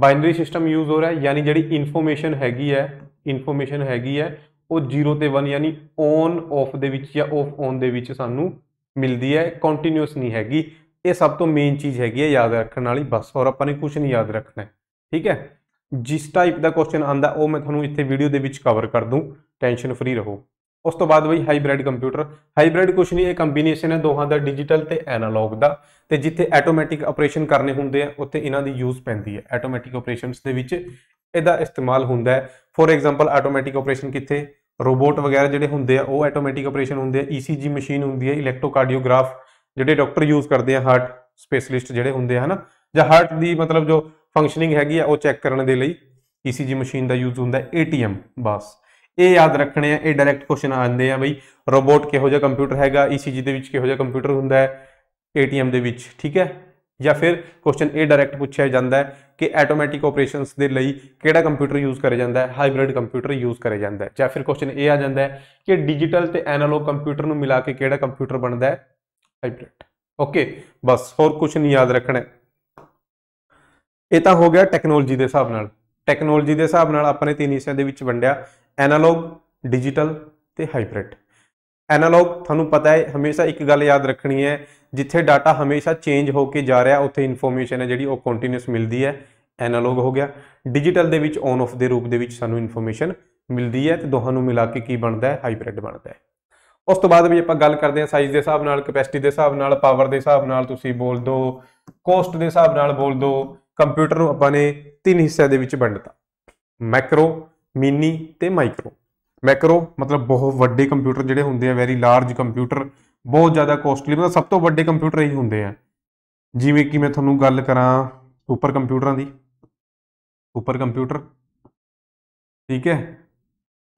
ਬਾਈਨਰੀ ਸਿਸਟਮ ਯੂਜ਼ ਹੋ ਰਿਹਾ ਹੈ ਯਾਨੀ ਜਿਹੜੀ ਇਨਫੋਰਮੇਸ਼ਨ ਹੈਗੀ ਹੈ ਇਨਫੋਰਮੇਸ਼ਨ ਹੈਗੀ ਹੈ ਉਹ 0 ਤੇ 1 ਯਾਨੀ ਔਨ ਆਫ ਦੇ ਵਿੱਚ ਜਾਂ ਆਫ ਔਨ ਦੇ ਵਿੱਚ ਸਾਨੂੰ ਮਿਲਦੀ ਹੈ ਕੰਟੀਨਿਊਸ ਨਹੀਂ ਹੈਗੀ ਇਹ ਸਭ ਤੋਂ ਮੇਨ ਚੀਜ਼ ਹੈਗੀ ਹੈ ਯਾਦ ਰੱਖਣ ਵਾਲੀ ਬਸ ਹੋਰ ਆਪਾਂ ਨੇ ਕੁਝ ਨਹੀਂ ਯਾਦ ਰੱਖਣਾ ਠੀਕ ਹੈ ਜਿਸ ਟਾਈਪ ਦਾ ਕੁਐਸਚਨ ਆਂਦਾ ਉਹ ਮੈਂ ਤੁਹਾਨੂੰ ਇੱਥੇ ਵੀਡੀਓ ਦੇ ਵਿੱਚ ਕਵਰ ਕਰ ਦੂੰ ਟੈਨਸ਼ਨ ਫਰੀ ਰਹੋ ਉਸ ਤੋਂ ਬਾਅਦ ਬਈ ਹਾਈਬ੍ਰਿਡ ਕੰਪਿਊਟਰ ਹਾਈਬ੍ਰਿਡ ਕੁਛ ਨਹੀਂ ਇਹ ਕੰਬੀਨੇਸ਼ਨ ਹੈ ਦੋਹਾਂ ਦਾ ਡਿਜੀਟਲ ਤੇ ਐਨਾਲੌਗ ਦਾ ਤੇ ਜਿੱਥੇ ਆਟੋਮੈਟਿਕ ਆਪਰੇਸ਼ਨ ਕਰਨੇ ਹੁੰਦੇ ਆ ਉੱਥੇ ਇਹਨਾਂ ਦੀ ਯੂਜ਼ ਪੈਂਦੀ ਹੈ ਆਟੋਮੈਟਿਕ ਆਪਰੇਸ਼ਨਸ ਦੇ ਵਿੱਚ ਇਹਦਾ ਇਸਤੇਮਾਲ ਹੁੰਦਾ ਹੈ ਫੋਰ ਐਗਜ਼ਾਮਪਲ ਆਟੋਮੈਟਿਕ ਆਪਰੇਸ਼ਨ ਕਿੱਥੇ ਰੋਬੋਟ ਵਗੈਰਾ ਜਿਹੜੇ ਹੁੰਦੇ ਆ ਉਹ ਆਟੋਮੈਟਿਕ ਆਪਰੇਸ਼ਨ ਹੁੰਦੇ ਆ ECG ਮਸ਼ੀਨ ਹੁੰਦੀ ਹੈ ਇਲੈਕਟ੍ਰੋਕਾਰਡੀਓਗ੍ਰਾਫ ਜਿਹੜੇ ਡਾਕਟਰ ਯੂਜ਼ ਕਰਦੇ ਆ ਹਾਰਟ ਸਪੈਸ਼ਲਿਸਟ ਜਿਹੜੇ ਹੁੰਦੇ ਆ ਹਨਾ ਜਾਂ ਹਾਰਟ ਦੀ ਮਤਲਬ ਜੋ ਫੰਕਸ਼ਨਿੰਗ ਹੈਗੀ ਆ ਉਹ ਚੈੱਕ ਕਰਨ ਦੇ ਲਈ ECG ਮਸ਼ੀਨ ਦਾ ਯੂਜ਼ ਹੁੰਦਾ ਹੈ ATM ਬਸ ਇਹ ਯਾਦ ਰੱਖਣੇ ਆ ਇਹ ਡਾਇਰੈਕਟ ਕੁਐਸਚਨ ਆਉਂਦੇ ਆ ਬਈ ਰੋਬੋਟ ਕਿਹੋ ਜਿਹਾ ਕੰਪਿਊਟਰ ਹੈਗਾ ECG ਦੇ ਵਿੱਚ ਕਿਹੋ ਜਿਹਾ ਕੰਪਿਊਟਰ ਹੁੰਦਾ ਹੈ ATM ਦੇ ਵਿੱਚ ਠੀਕ ਹੈ ਜਾਂ ਫਿਰ ਕੁਐਸਚਨ ਇਹ ਡਾਇਰੈਕਟ ਪੁੱਛਿਆ ਜਾਂਦਾ ਹੈ ਕਿ ਆਟੋਮੈਟਿਕ ਆਪਰੇਸ਼ਨਸ ਦੇ ਲਈ ਕਿਹੜਾ ਕੰਪਿਊਟਰ ਯੂਜ਼ ਕਰਿਆ ਜਾਂਦਾ ਹੈ ਹਾਈਬ੍ਰਿਡ ਕੰਪਿਊਟਰ ਯੂਜ਼ ਕਰਿਆ ਜਾਂਦਾ ਹੈ ਜਾਂ ਫਿਰ ਕੁਐਸਚਨ ਇਹ ਆ ਜਾਂਦਾ ਹੈ ਕਿ ਡਿਜੀਟਲ ਤੇ ਐਨਾਲੌਗ ਕੰਪਿਊਟਰ ਨੂੰ ਮਿਲਾ ਕੇ ਕਿਹੜਾ ਕੰਪਿਊਟਰ ਬਣਦਾ ਹੈ ਹਾਈਬ੍ਰਿਡ ਓਕੇ ਬਸ ਹੋਰ ਕੁਝ ਨਹੀਂ ਯਾਦ ਰੱਖਣਾ ਇਹ ਤਾਂ ਹੋ ਗਿਆ ਟੈਕਨੋਲੋਜੀ ਦੇ ਹਿਸਾਬ ਨਾਲ ਟੈਕਨੋਲੋਜੀ ਦੇ ਹਿਸਾਬ ਨਾਲ ਆਪਾਂ ਨੇ ਤਿੰਨ ਹਿੱਸਿਆਂ ਦੇ ਵਿੱਚ ਵੰਡਿਆ ਐਨਾਲੋਗ ਡਿਜੀਟਲ ਤੇ ਹਾਈਬ੍ਰਿਡ ਐਨਾਲੋਗ ਤੁਹਾਨੂੰ ਪਤਾ ਹੈ ਹਮੇਸ਼ਾ ਇੱਕ ਗੱਲ ਯਾਦ ਰੱਖਣੀ ਹੈ ਜਿੱਥੇ ਡਾਟਾ ਹਮੇਸ਼ਾ ਚੇਂਜ ਹੋ ਕੇ ਜਾ ਰਿਹਾ ਉੱਥੇ ਇਨਫੋਰਮੇਸ਼ਨ ਹੈ ਜਿਹੜੀ ਉਹ ਕੰਟੀਨਿਊਸ ਮਿਲਦੀ ਹੈ ਐਨਾਲੋਗ ਹੋ ਗਿਆ ਡਿਜੀਟਲ ਦੇ ਵਿੱਚ ਔਨ ਆਫ ਦੇ ਰੂਪ ਦੇ ਵਿੱਚ ਸਾਨੂੰ ਇਨਫੋਰਮੇਸ਼ਨ ਮਿਲਦੀ ਹੈ ਤੇ ਦੋਹਾਂ ਨੂੰ ਮਿਲਾ ਕੇ ਕੀ ਬਣਦਾ ਹੈ ਹਾਈਬ੍ਰਿਡ ਬਣਦਾ ਹੈ ਉਸ ਤੋਂ ਬਾਅਦ ਵੀ ਆਪਾਂ ਗੱਲ ਕਰਦੇ ਹਾਂ ਸਾਈਜ਼ ਦੇ ਹਿਸਾਬ ਨਾਲ ਕਪੈਸਿਟੀ ਦੇ ਹਿਸਾਬ ਨਾਲ ਪਾਵਰ ਦੇ ਹਿਸਾਬ ਨਾਲ ਤੁਸੀਂ ਬੋਲ ਦੋ ਕੋਸਟ ਦੇ ਹਿਸਾਬ ਨਾਲ ਬੋਲ ਦੋ ਕੰਪਿਊਟਰ ਨੂੰ ਆਪਾਂ ਨੇ ਤਿੰਨ ਹਿੱਸਿਆਂ ਦੇ ਵਿੱਚ ਵੰਡਤਾ ਮੈਕਰੋ ਮਿਨੀ ਤੇ ਮਾਈਕਰੋ ਮੈਕਰੋ ਮਤਲਬ ਬਹੁਤ ਵੱਡੇ ਕੰਪਿਊਟਰ ਜਿਹੜੇ ਹੁੰਦੇ ਆ ਵੈਰੀ ਲਾਰਜ ਕੰਪਿਊਟਰ ਬਹੁਤ ਜ਼ਿਆਦਾ ਕੋਸਟਲੀ ਮਤਲਬ ਸਭ ਤੋਂ ਵੱਡੇ ਕੰਪਿਊਟਰ ਇਹੀ ਹੁੰਦੇ ਆ ਜਿਵੇਂ ਕਿ ਮੈਂ ਤੁਹਾਨੂੰ ਗੱਲ ਕਰਾਂ ਸੁਪਰ ਕੰਪਿਊਟਰਾਂ ਦੀ ਸੁਪਰ ਕੰਪਿਊਟਰ ਠੀਕ ਹੈ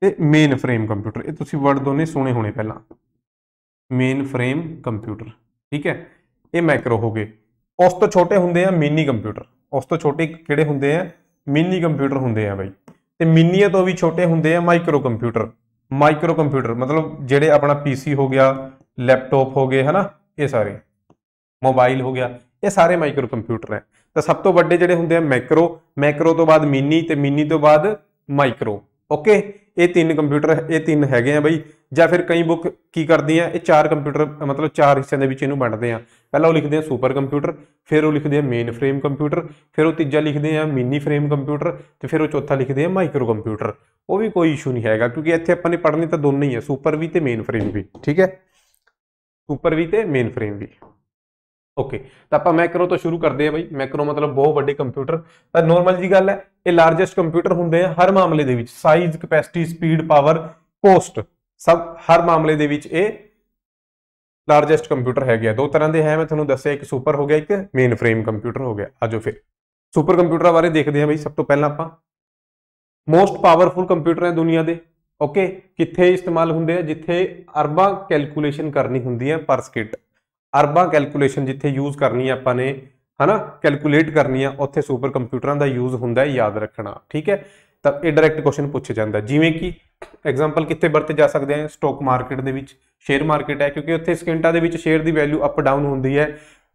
ਤੇ ਮੇਨ ਫਰੇਮ ਕੰਪਿਊਟਰ ਇਹ ਤੁਸੀਂ ਵਰਡ ਦੋਨੇ ਸੁਣੇ ਹੋਣੇ ਪਹਿਲਾਂ ਮੇਨ ਫਰੇਮ ਕੰਪਿਊਟਰ ਠੀਕ ਹੈ ਇਹ ਮੈਕਰੋ ਹੋ ਗਏ ਉਸ ਤੋਂ ਛੋਟੇ ਹੁੰਦੇ ਆ ਮਿਨੀ ਕੰਪਿਊਟਰ ਉਸ ਤੋਂ ਛੋਟੇ ਕਿਹੜੇ ਹੁੰਦੇ ਆ ਮਿਨੀ ਕੰਪਿਊਟਰ ਹੁੰਦੇ ਆ ਬਾਈ ਤੇ ਮਿੰਨੀਏ ਤੋਂ ਵੀ ਛੋਟੇ ਹੁੰਦੇ ਆ ਮਾਈਕਰੋ ਕੰਪਿਊਟਰ ਮਾਈਕਰੋ ਕੰਪਿਊਟਰ ਮਤਲਬ ਜਿਹੜੇ ਆਪਣਾ ਪੀਸੀ ਹੋ ਗਿਆ ਲੈਪਟਾਪ ਹੋ ਗਏ ਹਨਾ ਇਹ ਸਾਰੇ ਮੋਬਾਈਲ ਹੋ ਗਿਆ ਇਹ ਸਾਰੇ ਮਾਈਕਰੋ ਕੰਪਿਊਟਰ ਹੈ ਤਾਂ ਸਭ ਤੋਂ ਵੱਡੇ ਜਿਹੜੇ ਹੁੰਦੇ ਆ ਮੈਕਰੋ ਮੈਕਰੋ ਤੋਂ ਬਾਅਦ ਮਿੰਨੀ ਤੇ ਮਿੰਨੀ ਤੋਂ ਬਾਅਦ ਮਾਈਕਰੋ ਓਕੇ ਇਹ ਤਿੰਨ ਕੰਪਿਊਟਰ ਇਹ ਤਿੰਨ ਹੈਗੇ ਆ ਬਈ ਜਾਂ ਫਿਰ ਕਈ ਬੁੱਕ ਕੀ ਕਰਦੀ ਆ ਇਹ ਚਾਰ ਕੰਪਿਊਟਰ ਮਤਲਬ ਚਾਰ ਹਿੱਸਿਆਂ ਦੇ ਵਿੱਚ ਇਹਨੂੰ ਵੰਡਦੇ ਆ ਪਹਿਲਾਂ ਉਹ ਲਿਖਦੇ ਆ ਸੁਪਰ ਕੰਪਿਊਟਰ ਫਿਰ ਉਹ ਲਿਖਦੇ ਆ ਮੇਨ ਫਰੇਮ ਕੰਪਿਊਟਰ ਫਿਰ ਉਹ ਤੀਜਾ ਲਿਖਦੇ ਆ ਮਿਨੀ ਫਰੇਮ ਕੰਪਿਊਟਰ ਤੇ ਫਿਰ ਉਹ ਚੌਥਾ ਲਿਖਦੇ ਆ ਮਾਈਕਰੋ ਕੰਪਿਊਟਰ ਉਹ ਵੀ ਕੋਈ ਇਸ਼ੂ ਨਹੀਂ ਹੈਗਾ ਕਿਉਂਕਿ ਇੱਥੇ ਆਪਾਂ ਨੇ ਪੜ੍ਹਨੀ ਤਾਂ ਦੋਨੇ ਹੀ ਆ ਸੁਪਰ ਵੀ ਤੇ ਮੇਨ ਫਰੇਮ ਵੀ ਠੀਕ ਹੈ ਸੁਪਰ ਵੀ ਤੇ ਮੇਨ ਫਰੇਮ ਵੀ ਓਕੇ ਤਾਂ ਆਪਾਂ ਮੈਕਰੋ ਤੋਂ ਸ਼ੁਰੂ ਕਰਦੇ ਆ ਬਾਈ ਮੈਕਰੋ ਮਤਲਬ ਬਹੁਤ ਵੱਡੇ ਕੰਪਿਊਟਰ ਤਾਂ ਨਾਰਮਲ ਜੀ ਗੱਲ ਹੈ ਇਹ ਲਾਰਜੈਸਟ ਕੰਪਿਊਟਰ ਹੁੰਦੇ ਆ ਹਰ ਮਾਮਲੇ ਦੇ ਵਿੱਚ size capacity speed power cost ਸਭ ਹਰ ਮਾਮਲੇ ਦੇ ਵਿੱਚ ਇਹ ਲਾਰਜੈਸਟ ਕੰਪਿਊਟਰ ਹੈਗੇ ਆ ਦੋ ਤਰ੍ਹਾਂ ਦੇ ਹੈ ਮੈਂ ਤੁਹਾਨੂੰ ਦੱਸਿਆ ਇੱਕ ਸੁਪਰ ਹੋ ਗਿਆ ਇੱਕ ਮੇਨ ਫਰੇਮ ਕੰਪਿਊਟਰ ਹੋ ਗਿਆ ਆਜੋ ਫਿਰ ਸੁਪਰ ਕੰਪਿਊਟਰ ਬਾਰੇ ਦੇਖਦੇ ਹਾਂ ਬਈ ਸਭ ਤੋਂ ਪਹਿਲਾਂ ਆਪਾਂ ਮੋਸਟ ਪਾਵਰਫੁਲ ਕੰਪਿਊਟਰ ਹੈ ਦੁਨੀਆ ਦੇ ਓਕੇ ਕਿੱਥੇ ਇਸਤੇਮਾਲ ਹੁੰਦੇ ਆ ਜਿੱਥੇ ਅਰਬਾਂ ਕੈਲਕੂਲੇਸ਼ਨ ਕਰਨੀ ਹੁੰਦੀ ਹੈ ਪਰ ਸਕਿੰਟ ਅਰਬਾਂ ਕੈਲਕੂਲੇਸ਼ਨ ਜਿੱਥੇ ਯੂਜ਼ ਕਰਨੀ ਆਪਾਂ ਨੇ ਹਨਾ ਕੈਲਕੂਲੇਟ ਕਰਨੀ ਆ ਉੱਥੇ ਸੁਪਰ ਕੰਪਿਊਟਰਾਂ ਦਾ ਯੂਜ਼ ਹੁੰਦਾ ਹੈ ਯਾਦ ਰੱਖਣਾ ਠੀਕ ਹੈ ਤਾਂ ਇਹ ਡਾਇਰੈਕਟ ਕੁਐਸਚਨ ਪੁੱਛੇ ਜਾਂਦਾ ਜਿਵੇਂ ਕਿ ਐਗਜ਼ਾਮਪਲ ਕਿੱਥੇ ਵਰਤੇ ਜਾ ਸਕਦੇ ਆ ਸਟਾਕ ਮਾਰਕੀਟ ਦੇ ਵਿੱਚ ਸ਼ੇਅਰ ਮਾਰਕੀਟ ਹੈ ਕਿਉਂਕਿ ਉੱਥੇ ਸਕਿੰਟਾਂ ਦੇ ਵਿੱਚ ਸ਼ੇਅਰ ਦੀ ਵੈਲਿਊ ਅਪ ਡਾਊਨ ਹੁੰਦੀ ਹੈ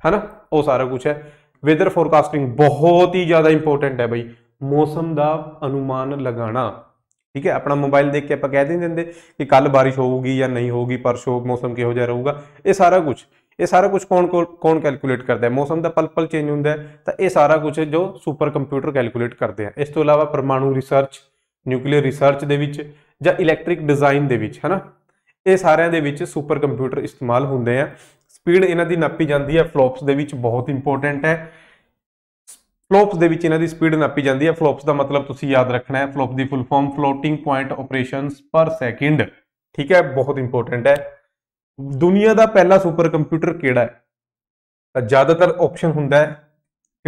ਹਨਾ ਉਹ ਸਾਰਾ ਕੁਝ ਹੈ ਵੈਦਰ ਫੋਰਕਾਸਟਿੰਗ ਬਹੁਤ ਹੀ ਜ਼ਿਆਦਾ ਇੰਪੋਰਟੈਂਟ ਹੈ ਬਈ ਮੌਸਮ ਦਾ ਅਨੁਮਾਨ ਲਗਾਉਣਾ ਠੀਕ ਹੈ ਆਪਣਾ ਮੋਬਾਈਲ ਦੇਖ ਕੇ ਆਪਾਂ ਕਹਿ ਦਿੰਦੇ ਕਿ ਕੱਲ ਬਾਰਿਸ਼ ਹੋਊਗੀ ਜਾਂ ਨਹੀਂ ਹੋਊਗੀ ਪਰਸੋਂ ਮੌਸਮ ਕਿਹੋ ਜਿਹਾ ਰਹੂਗਾ ਇਹ ਸਾਰਾ ਕੁਝ ਇਹ ਸਾਰਾ ਕੁਝ ਕੌਣ ਕੌਣ ਕੈਲਕੂਲੇਟ ਕਰਦਾ ਹੈ ਮੌਸਮ ਦਾ ਪਲ ਪਲ ਚੇਂਜ ਹੁੰਦਾ ਹੈ ਤਾਂ ਇਹ ਸਾਰਾ ਕੁਝ ਜੋ ਸੁਪਰ ਕੰਪਿਊਟਰ ਕੈਲਕੂਲੇਟ ਕਰਦੇ ਆ ਇਸ ਤੋਂ ਇਲਾਵਾ ਪਰਮਾਣੂ ਰਿਸਰਚ ਨਿਊਕਲੀਅਰ ਰਿਸਰਚ ਦੇ ਵਿੱਚ ਜਾਂ ਇਲੈਕਟ੍ਰਿਕ ਡਿਜ਼ਾਈਨ ਦੇ ਵਿੱਚ ਹਨਾ ਇਹ ਸਾਰਿਆਂ ਦੇ ਵਿੱਚ ਸੁਪਰ ਕੰਪਿਊਟਰ ਇਸਤੇਮਾਲ ਹੁੰਦੇ ਆ ਸਪੀਡ ਇਹਨਾਂ ਦੀ ਨਾਪੀ ਜਾਂਦੀ ਹੈ ਫਲੋਪਸ ਦੇ ਵਿੱਚ ਬਹੁਤ ਇੰਪੋਰਟੈਂਟ ਹੈ ਫਲੋਪਸ ਦੇ ਵਿੱਚ ਇਹਨਾਂ ਦੀ ਸਪੀਡ ਨਾਪੀ ਜਾਂਦੀ ਹੈ ਫਲੋਪਸ ਦਾ ਮਤਲਬ ਤੁਸੀਂ ਯਾਦ ਰੱਖਣਾ ਹੈ ਫਲੋਪ ਦੀ full form floating point operations per second ਠੀਕ ਹੈ ਬਹੁਤ ਇੰਪੋਰਟੈਂਟ ਹੈ ਦੁਨੀਆ ਦਾ ਪਹਿਲਾ ਸੁਪਰ ਕੰਪਿਊਟਰ ਕਿਹੜਾ ਹੈ ਤਾਂ ਜ਼ਿਆਦਾਤਰ ਆਪਸ਼ਨ ਹੁੰਦਾ ਹੈ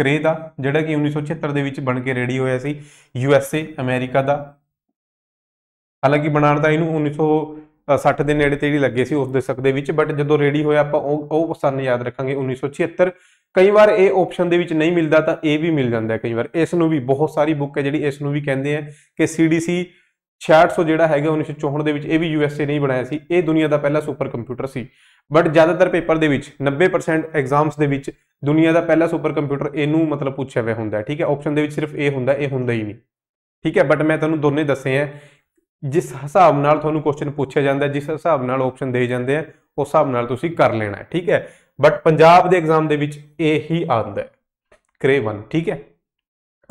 ਕਰੇ ਦਾ ਜਿਹੜਾ ਕਿ 1976 ਦੇ ਵਿੱਚ ਬਣ ਕੇ ਰੈਡੀ ਹੋਇਆ ਸੀ ਯੂ ਐਸ ਏ ਅਮਰੀਕਾ ਦਾ ਹਾਲਾਂਕਿ ਬਣਾਉਣ ਦਾ ਇਹਨੂੰ 1960 ਦੇ ਨੇੜੇ ਤੇ ਤੇੜੀ ਲੱਗੇ ਸੀ ਉਸ ਦੇ ਸਕ ਦੇ ਵਿੱਚ ਬਟ ਜਦੋਂ ਰੈਡੀ ਹੋਇਆ ਆਪਾਂ ਉਹ ਉਹ ਸਨ ਯਾਦ ਰੱਖਾਂਗੇ 1976 ਕਈ ਵਾਰ ਇਹ ਆਪਸ਼ਨ ਦੇ ਵਿੱਚ ਨਹੀਂ ਮਿਲਦਾ ਤਾਂ ਇਹ ਵੀ ਮਿਲ ਜਾਂਦਾ ਕਈ ਵਾਰ ਇਸ ਨੂੰ ਵੀ ਬਹੁਤ ਸਾਰੀ ਬੁੱਕ ਹੈ ਜਿਹੜੀ ਇਸ ਨੂੰ ਵੀ ਕਹਿੰਦੇ ਆ ਕਿ ਸੀਡੀਸੀ 6600 ਜਿਹੜਾ ਹੈਗਾ 1964 ਦੇ ਵਿੱਚ ਇਹ ਵੀ ਯੂਐਸਏ ਨਹੀਂ ਬਣਾਇਆ ਸੀ ਇਹ ਦੁਨੀਆ ਦਾ ਪਹਿਲਾ ਸੁਪਰ ਕੰਪਿਊਟਰ ਸੀ ਬਟ ਜ਼ਿਆਦਾਤਰ ਪੇਪਰ ਦੇ ਵਿੱਚ 90% ਐਗਜ਼ਾਮਸ ਦੇ ਵਿੱਚ ਦੁਨੀਆ ਦਾ ਪਹਿਲਾ ਸੁਪਰ ਕੰਪਿਊਟਰ ਇਹਨੂੰ ਮਤਲਬ ਪੁੱਛਿਆ ਹੋਇਆ ਹੁੰਦਾ ਠੀਕ ਹੈ ਆਪਸ਼ਨ ਦੇ ਵਿੱਚ ਸਿਰਫ ਇਹ ਹੁੰਦਾ ਇਹ ਹੁੰਦਾ ਹੀ ਨਹੀਂ ਠੀਕ ਹੈ ਬਟ ਮੈਂ ਤੁਹਾਨੂੰ ਦੋਨੇ ਦੱਸੇ ਆ ਜਿਸ ਹਿਸਾਬ ਨਾਲ ਤੁਹਾਨੂੰ ਕੁਐਸਚਨ ਪੁੱਛਿਆ ਜਾਂਦਾ ਜਿਸ ਹਿਸਾਬ ਨਾਲ ਆਪਸ਼ਨ ਦੇ ਜਾਂਦੇ ਆ ਉਸ ਹਿਸਾਬ ਨਾਲ ਤੁਸੀਂ ਕਰ ਲੈਣਾ ਹੈ ਠੀਕ ਹੈ ਬਟ ਪੰਜਾਬ ਦੇ ਐਗਜ਼ਾਮ ਦੇ ਵਿੱਚ ਇਹ ਹੀ ਆਉਂਦਾ ਹੈ ਕ੍ਰੇ 1 ਠੀਕ ਹੈ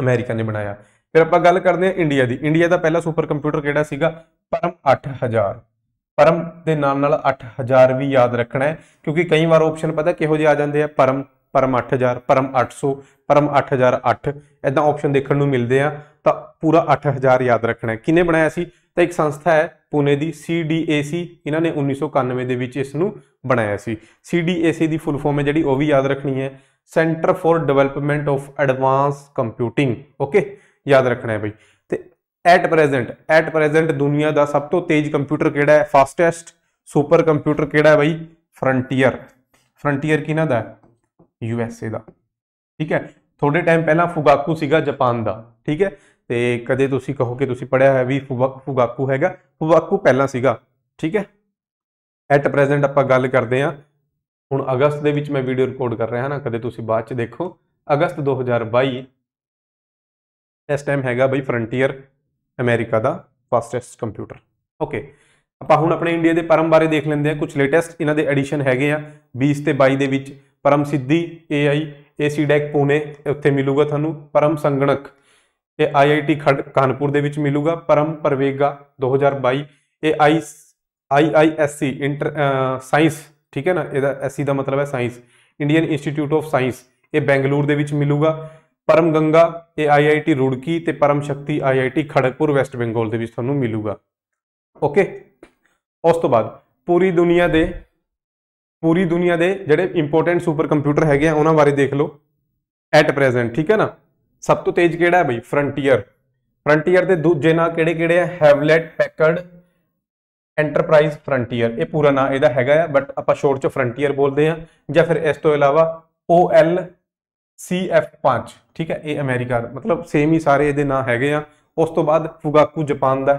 ਅਮਰੀਕਾ ਨੇ ਬਣਾਇਆ ਫਿਰ ਆਪਾਂ ਗੱਲ ਕਰਦੇ ਹਾਂ ਇੰਡੀਆ ਦੀ ਇੰਡੀਆ ਦਾ ਪਹਿਲਾ ਸੁਪਰ ਕੰਪਿਊਟਰ ਕਿਹੜਾ ਸੀਗਾ ਪਰਮ 8000 ਪਰਮ ਦੇ ਨਾਮ ਨਾਲ 8000 ਵੀ ਯਾਦ ਰੱਖਣਾ ਹੈ ਕਿਉਂਕਿ ਕਈ ਵਾਰ ਆਪਸ਼ਨ ਪਤਾ ਕਿਹੋ ਜਿਹੇ ਆ ਜਾਂਦੇ ਆ ਪਰਮ ਪਰਮ 8000 ਪਰਮ 800 ਪਰਮ 8008 ਐਦਾਂ ਆਪਸ਼ਨ ਦੇਖਣ ਨੂੰ ਮਿਲਦੇ ਆ ਤਾਂ ਪੂਰਾ 8000 ਯਾਦ ਰੱਖਣਾ ਹੈ ਕਿਨੇ ਬਣਾਇਆ ਸੀ ਤਾਂ ਇੱਕ ਸੰਸਥਾ ਹੈ ਪੂਨੇ ਦੀ CDAC ਇਹਨਾਂ ਨੇ 1991 ਦੇ ਵਿੱਚ ਇਸ ਨੂੰ ਬਣਾਇਆ ਸੀ CDAC ਦੀ ਫੁੱਲ ਫਾਰਮ ਹੈ ਜਿਹੜੀ ਉਹ ਵੀ ਯਾਦ ਰੱਖਣੀ ਹੈ centre for development of advance computing okay ਯਾਦ ਰੱਖਣਾ ਹੈ ਬਈ ਤੇ ਐਟ ਪ੍ਰੈਜ਼ੈਂਟ ਐਟ ਪ੍ਰੈਜ਼ੈਂਟ ਦੁਨੀਆ ਦਾ ਸਭ ਤੋਂ ਤੇਜ਼ ਕੰਪਿਊਟਰ ਕਿਹੜਾ ਹੈ ਫਾਸਟੈਸਟ ਸੁਪਰ ਕੰਪਿਊਟਰ ਕਿਹੜਾ ਹੈ ਬਈ ਫਰੰਟੀਅਰ ਫਰੰਟੀਅਰ ਕਿਹਨਾਂ ਦਾ ਯੂ ਐਸ ਏ ਦਾ ਠੀਕ ਹੈ ਥੋੜੇ ਟਾਈਮ ਪਹਿਲਾਂ ਫੁਗਾਕੂ ਸੀਗਾ ਜਾਪਾਨ ਦਾ ਠੀਕ ਹੈ ਤੇ ਕਦੇ ਤੁਸੀਂ ਕਹੋ ਕਿ ਤੁਸੀਂ ਪੜਿਆ ਹੈ ਵੀ ਫੁਗਾਕੂ ਹੈਗਾ ਫੁਗਾਕੂ ਪਹਿਲਾਂ ਸੀਗਾ ਠੀਕ ਹੈ ਐਟ ਪ੍ਰੈਜ਼ੈਂਟ ਆਪਾਂ ਗੱਲ ਕਰਦੇ ਹਾਂ ਹੁਣ ਅਗਸਤ ਦੇ ਵਿੱਚ ਮੈਂ ਵੀਡੀਓ ਰਿਕਾਰਡ ਕਰ ਰਿਹਾ ਹਾਂ ਨਾ ਕਦੇ ਤੁਸੀਂ ਬਾਅਦ ਚ ਦੇਖੋ ਅਗਸਤ 2022 ਇਸ ਟਾਈਮ ਹੈਗਾ ਬਈ ਫਰੰਟੀਅਰ ਅਮਰੀਕਾ ਦਾ ਫਾਸਟੈਸਟ ਕੰਪਿਊਟਰ ਓਕੇ ਆਪਾਂ ਹੁਣ ਆਪਣੇ ਇੰਡੀਆ ਦੇ ਪਰਮ ਬਾਰੇ ਦੇਖ ਲੈਂਦੇ ਆ ਕੁਝ ਲੇਟੈਸਟ ਇਹਨਾਂ ਦੇ ਐਡੀਸ਼ਨ ਹੈਗੇ ਆ 20 ਤੇ 22 ਦੇ ਵਿੱਚ ਪਰਮ ਸਿੱਧੀ AI ਏਸੀ ਡੈਕ ਪੂਨੇ ਉੱਥੇ ਮਿਲੂਗਾ ਤੁਹਾਨੂੰ ਪਰਮ ਸੰਗਣਕ ਇਹ IIT ਕਾਨਪੁਰ ਦੇ ਵਿੱਚ ਮਿਲੂਗਾ ਪਰਮ ਪਰਵੇਗਾ 2022 ਇਹ ਆਈ IISC ਇੰਟਰ ਸਾਇੰਸ ਠੀਕ ਹੈ ਨਾ ਇਹਦਾ ਐਸਸੀ ਦਾ ਮਤਲਬ ਹੈ science Indian institute of science ਇਹ ਬੈਂਗਲੁਰੂ ਦੇ ਵਿੱਚ ਮਿਲੂਗਾ ਪਰਮ ਗੰਗਾ ਇਹ ਆਈਆਈਟੀ ਰੁੜਕੀ ਤੇ ਪਰਮ ਸ਼ਕਤੀ ਆਈਆਈਟੀ ਖੜਕਪੁਰ ਵੈਸਟ ਬੰਗਾਲ ਦੇ ਵਿੱਚ ਤੁਹਾਨੂੰ ਮਿਲੂਗਾ ਓਕੇ ਉਸ ਤੋਂ ਬਾਅਦ ਪੂਰੀ ਦੁਨੀਆ ਦੇ ਪੂਰੀ ਦੁਨੀਆ ਦੇ ਜਿਹੜੇ ਇੰਪੋਰਟੈਂਟ ਸੁਪਰ ਕੰਪਿਊਟਰ ਹੈਗੇ ਆ ਉਹਨਾਂ ਬਾਰੇ ਦੇਖ ਲਓ ਐਟ ਪ੍ਰੈਜ਼ੈਂਟ ਠੀਕ ਹੈ ਨਾ ਸਭ ਤੋਂ ਤੇਜ਼ ਕਿਹੜਾ ਹੈ ਬਈ ਫਰੰਟੀਅਰ ਫਰੰਟੀਅਰ ਦੇ ਦੂਜੇ ਨਾਂ ਕਿਹੜੇ ਕਿਹੜੇ ਆ ਹੈਵਲੈਟ ਪੈਕਰਡ ਐਂਟਰਪ੍ਰਾਈਜ਼ ਫਰੰਟੀਅਰ ਇਹ ਪੂਰਾ ਨਾਂ ਇਹਦਾ ਹੈਗਾ ਆ ਬਟ ਆਪਾਂ ਸ਼ੋਰਟ ਚ ਫਰੰਟੀਅਰ ਬੋਲਦੇ ਆ ਜਾਂ ਫਿਰ ਇਸ ਤੋਂ ਇਲਾਵਾ ਓ ਐਲ CF5 ਠੀਕ ਹੈ ਇਹ ਅਮਰੀਕਾ ਦਾ ਮਤਲਬ ਸੇਮ ਹੀ ਸਾਰੇ ਇਹਦੇ ਨਾਂ ਹੈਗੇ ਆ ਉਸ ਤੋਂ ਬਾਅਦ ਫੁਗਾਕੂ ਜਾਪਾਨ ਦਾ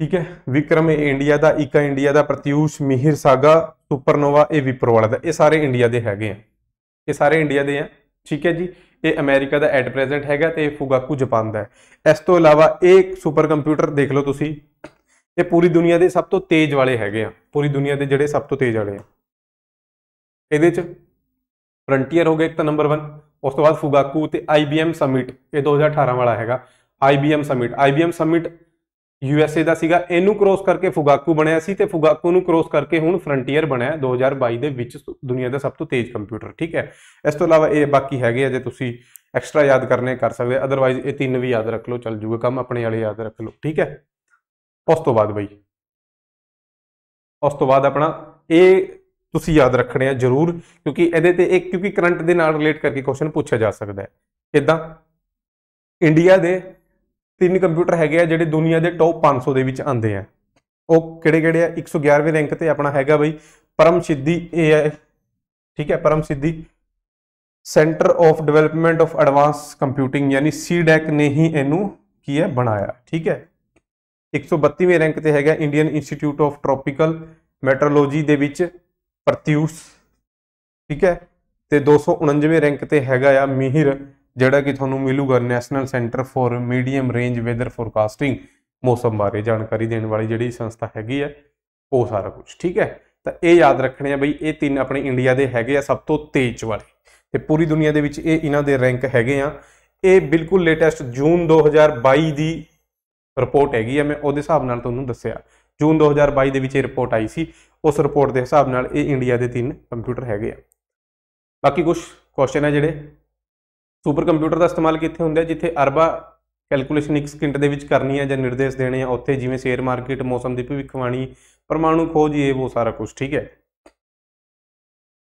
ਠੀਕ ਹੈ ਵਿਕਰਮ ਇਹ ਇੰਡੀਆ ਦਾ ਇਕਾ ਇੰਡੀਆ ਦਾ ਪ੍ਰਤਿਊਸ਼ ਮਿਹਰ ਸਾਗਾ ਸੁਪਰਨੋਵਾ ਇਹ ਵਿਪਰ ਵਾਲਾ ਦਾ ਇਹ ਸਾਰੇ ਇੰਡੀਆ ਦੇ ਹੈਗੇ ਆ ਇਹ ਸਾਰੇ ਇੰਡੀਆ ਦੇ ਆ ਠੀਕ ਹੈ ਜੀ ਇਹ ਅਮਰੀਕਾ ਦਾ ਐਟ ਪ੍ਰੈਜ਼ੈਂਟ ਹੈਗਾ ਤੇ ਫੁਗਾਕੂ ਜਾਪਾਨ ਦਾ ਹੈ ਇਸ ਤੋਂ ਇਲਾਵਾ ਇਹ ਸੁਪਰ ਕੰਪਿਊਟਰ ਦੇਖ ਲਓ ਤੁਸੀਂ ਇਹ ਪੂਰੀ ਦੁਨੀਆ ਦੇ ਸਭ ਤੋਂ ਤੇਜ਼ ਵਾਲੇ ਹੈਗੇ ਆ ਪੂਰੀ ਦੁਨੀਆ ਦੇ ਜਿਹੜੇ ਸਭ ਤੋਂ ਤੇਜ਼ ਵਾਲੇ ਆ ਇਹਦੇ ਚ ਫਰੰਟੀਅਰ ਹੋ ਗਿਆ ਇੱਕ ਤਾਂ ਨੰਬਰ 1 ਉਸ ਤੋਂ ਬਾਅਦ ਫੁਗਾਕੂ ਤੇ IBM ਸਮਿਟ ਇਹ 2018 ਵਾਲਾ ਹੈਗਾ IBM summit IBM summit USA ਦਾ ਸੀਗਾ ਇਹਨੂੰ ਕ੍ਰੋਸ ਕਰਕੇ ਫੁਗਾਕੂ ਬਣਿਆ ਸੀ ਤੇ ਫੁਗਾਕੂ ਨੂੰ ਕ੍ਰੋਸ ਕਰਕੇ ਹੁਣ ਫਰੰਟੀਅਰ ਬਣਿਆ 2022 ਦੇ ਵਿੱਚ ਦੁਨੀਆ ਦਾ ਸਭ ਤੋਂ ਤੇਜ਼ ਕੰਪਿਊਟਰ ਠੀਕ ਹੈ ਇਸ ਤੋਂ ਇਲਾਵਾ ਇਹ ਬਾਕੀ ਹੈਗੇ ਆ ਜੇ ਤੁਸੀਂ ਐਕਸਟਰਾ ਯਾਦ ਕਰਨੇ ਕਰ ਸਕਦੇ ਅਦਰਵਾਈਜ਼ ਇਹ ਤਿੰਨ ਵੀ ਯਾਦ ਰੱਖ ਲਓ ਚੱਲ ਜੂਗਾ ਕੰਮ ਆਪਣੇ ਵਾਲੇ ਯਾਦ ਰੱਖ ਲਓ ਠੀਕ ਹੈ ਉਸ ਤੋਂ ਬਾਅਦ ਬਈ ਉਸ ਤੋਂ ਬਾਅਦ ਆਪਣਾ ਇਹ ਤੁਸੀਂ ਯਾਦ ਰੱਖਣੇ ਆ ਜ਼ਰੂਰ ਕਿਉਂਕਿ ਇਹਦੇ ਤੇ ਇੱਕ ਕਿਉਂਕਿ ਕਰੰਟ ਦੇ ਨਾਲ ਰਿਲੇਟ ਕਰਕੇ ਕੁਐਸਚਨ ਪੁੱਛਿਆ ਜਾ ਸਕਦਾ ਹੈ ਕਿਦਾਂ ਇੰਡੀਆ ਦੇ ਤਿੰਨ ਕੰਪਿਊਟਰ ਹੈਗੇ ਆ ਜਿਹੜੇ ਦੁਨੀਆ ਦੇ ਟੌਪ 500 ਦੇ ਵਿੱਚ ਆਉਂਦੇ ਆ ਉਹ ਕਿਹੜੇ ਕਿਹੜੇ ਆ 111ਵੇਂ ਰੈਂਕ ਤੇ ਆਪਣਾ ਹੈਗਾ ਬਈ ਪਰਮ ਸਿੱਧੀ ਏਆਈ ਠੀਕ ਹੈ Param Siddhi centre of development of advance computing ਯਾਨੀ ਸੀਡੈਕ e ਨੇ ਹੀ ਇਹਨੂੰ ਕੀ ਹੈ ਬਣਾਇਆ ਠੀਕ ਹੈ 132ਵੇਂ ਰੈਂਕ ਤੇ ਹੈਗਾ Indian institute of tropical meteorology ਦੇ ਵਿੱਚ ਪ੍ਰਤਿਊਸ ਠੀਕ ਹੈ ਤੇ 259ਵੇਂ ਰੈਂਕ ਤੇ ਹੈਗਾ ਆ ਮਿਹਰ ਜਿਹੜਾ ਕਿ ਤੁਹਾਨੂੰ ਮਿਲੂਗਾ national centre for medium range weather forecasting ਮੌਸਮ ਬਾਰੇ ਜਾਣਕਾਰੀ ਦੇਣ ਵਾਲੀ ਜਿਹੜੀ ਸੰਸਥਾ ਹੈਗੀ ਹੈ ਉਹ ਸਾਰਾ ਕੁਝ ਠੀਕ ਹੈ ਤਾਂ ਇਹ ਯਾਦ ਰੱਖਣੇ ਆ ਬਈ ਇਹ ਤਿੰਨ ਆਪਣੇ ਇੰਡੀਆ ਦੇ ਹੈਗੇ ਆ ਸਭ ਤੋਂ ਤੇਜ਼ ਵਾਲੇ ਤੇ ਪੂਰੀ ਦੁਨੀਆ ਦੇ ਵਿੱਚ ਇਹ ਇਹਨਾਂ ਦੇ ਰੈਂਕ ਹੈਗੇ ਆ ਇਹ ਬਿਲਕੁਲ ਲੇਟੈਸਟ ਜੂਨ 2022 ਦੀ ਰਿਪੋਰਟ ਹੈਗੀ ਆ ਮੈਂ ਉਹਦੇ ਹਿਸਾਬ ਨਾਲ ਤੁਹਾਨੂੰ ਦੱਸਿਆ ਜੂਨ 2022 ਦੇ ਵਿੱਚ ਇਹ ਰਿਪੋਰਟ ਆਈ ਸੀ ਉਸ ਰਿਪੋਰਟ ਦੇ ਹਿਸਾਬ ਨਾਲ ਇਹ ਇੰਡੀਆ ਦੇ ਤਿੰਨ ਕੰਪਿਊਟਰ ਹੈਗੇ ਆ ਬਾਕੀ ਕੁਝ ਕੁਐਸਚਨ ਹੈ ਜਿਹੜੇ ਸੁਪਰ ਕੰਪਿਊਟਰ ਦਾ ਇਸਤੇਮਾਲ ਕਿੱਥੇ ਹੁੰਦਾ ਜਿੱਥੇ ਅਰਬਾ ਕੈਲਕੂਲੇਸ਼ਨ ਇੱਕ ਸਕਿੰਟ ਦੇ ਵਿੱਚ ਕਰਨੀ ਹੈ ਜਾਂ ਨਿਰਦੇਸ਼ ਦੇਣੇ ਆ ਉੱਥੇ ਜਿਵੇਂ ਸ਼ੇਅਰ ਮਾਰਕੀਟ ਮੌਸਮ ਦੀ ਭਵਿੱਖਬਾਣੀ ਪਰਮਾਣੂ ਖੋਜ ਇਹ ਉਹ ਸਾਰਾ ਕੁਝ ਠੀਕ ਹੈ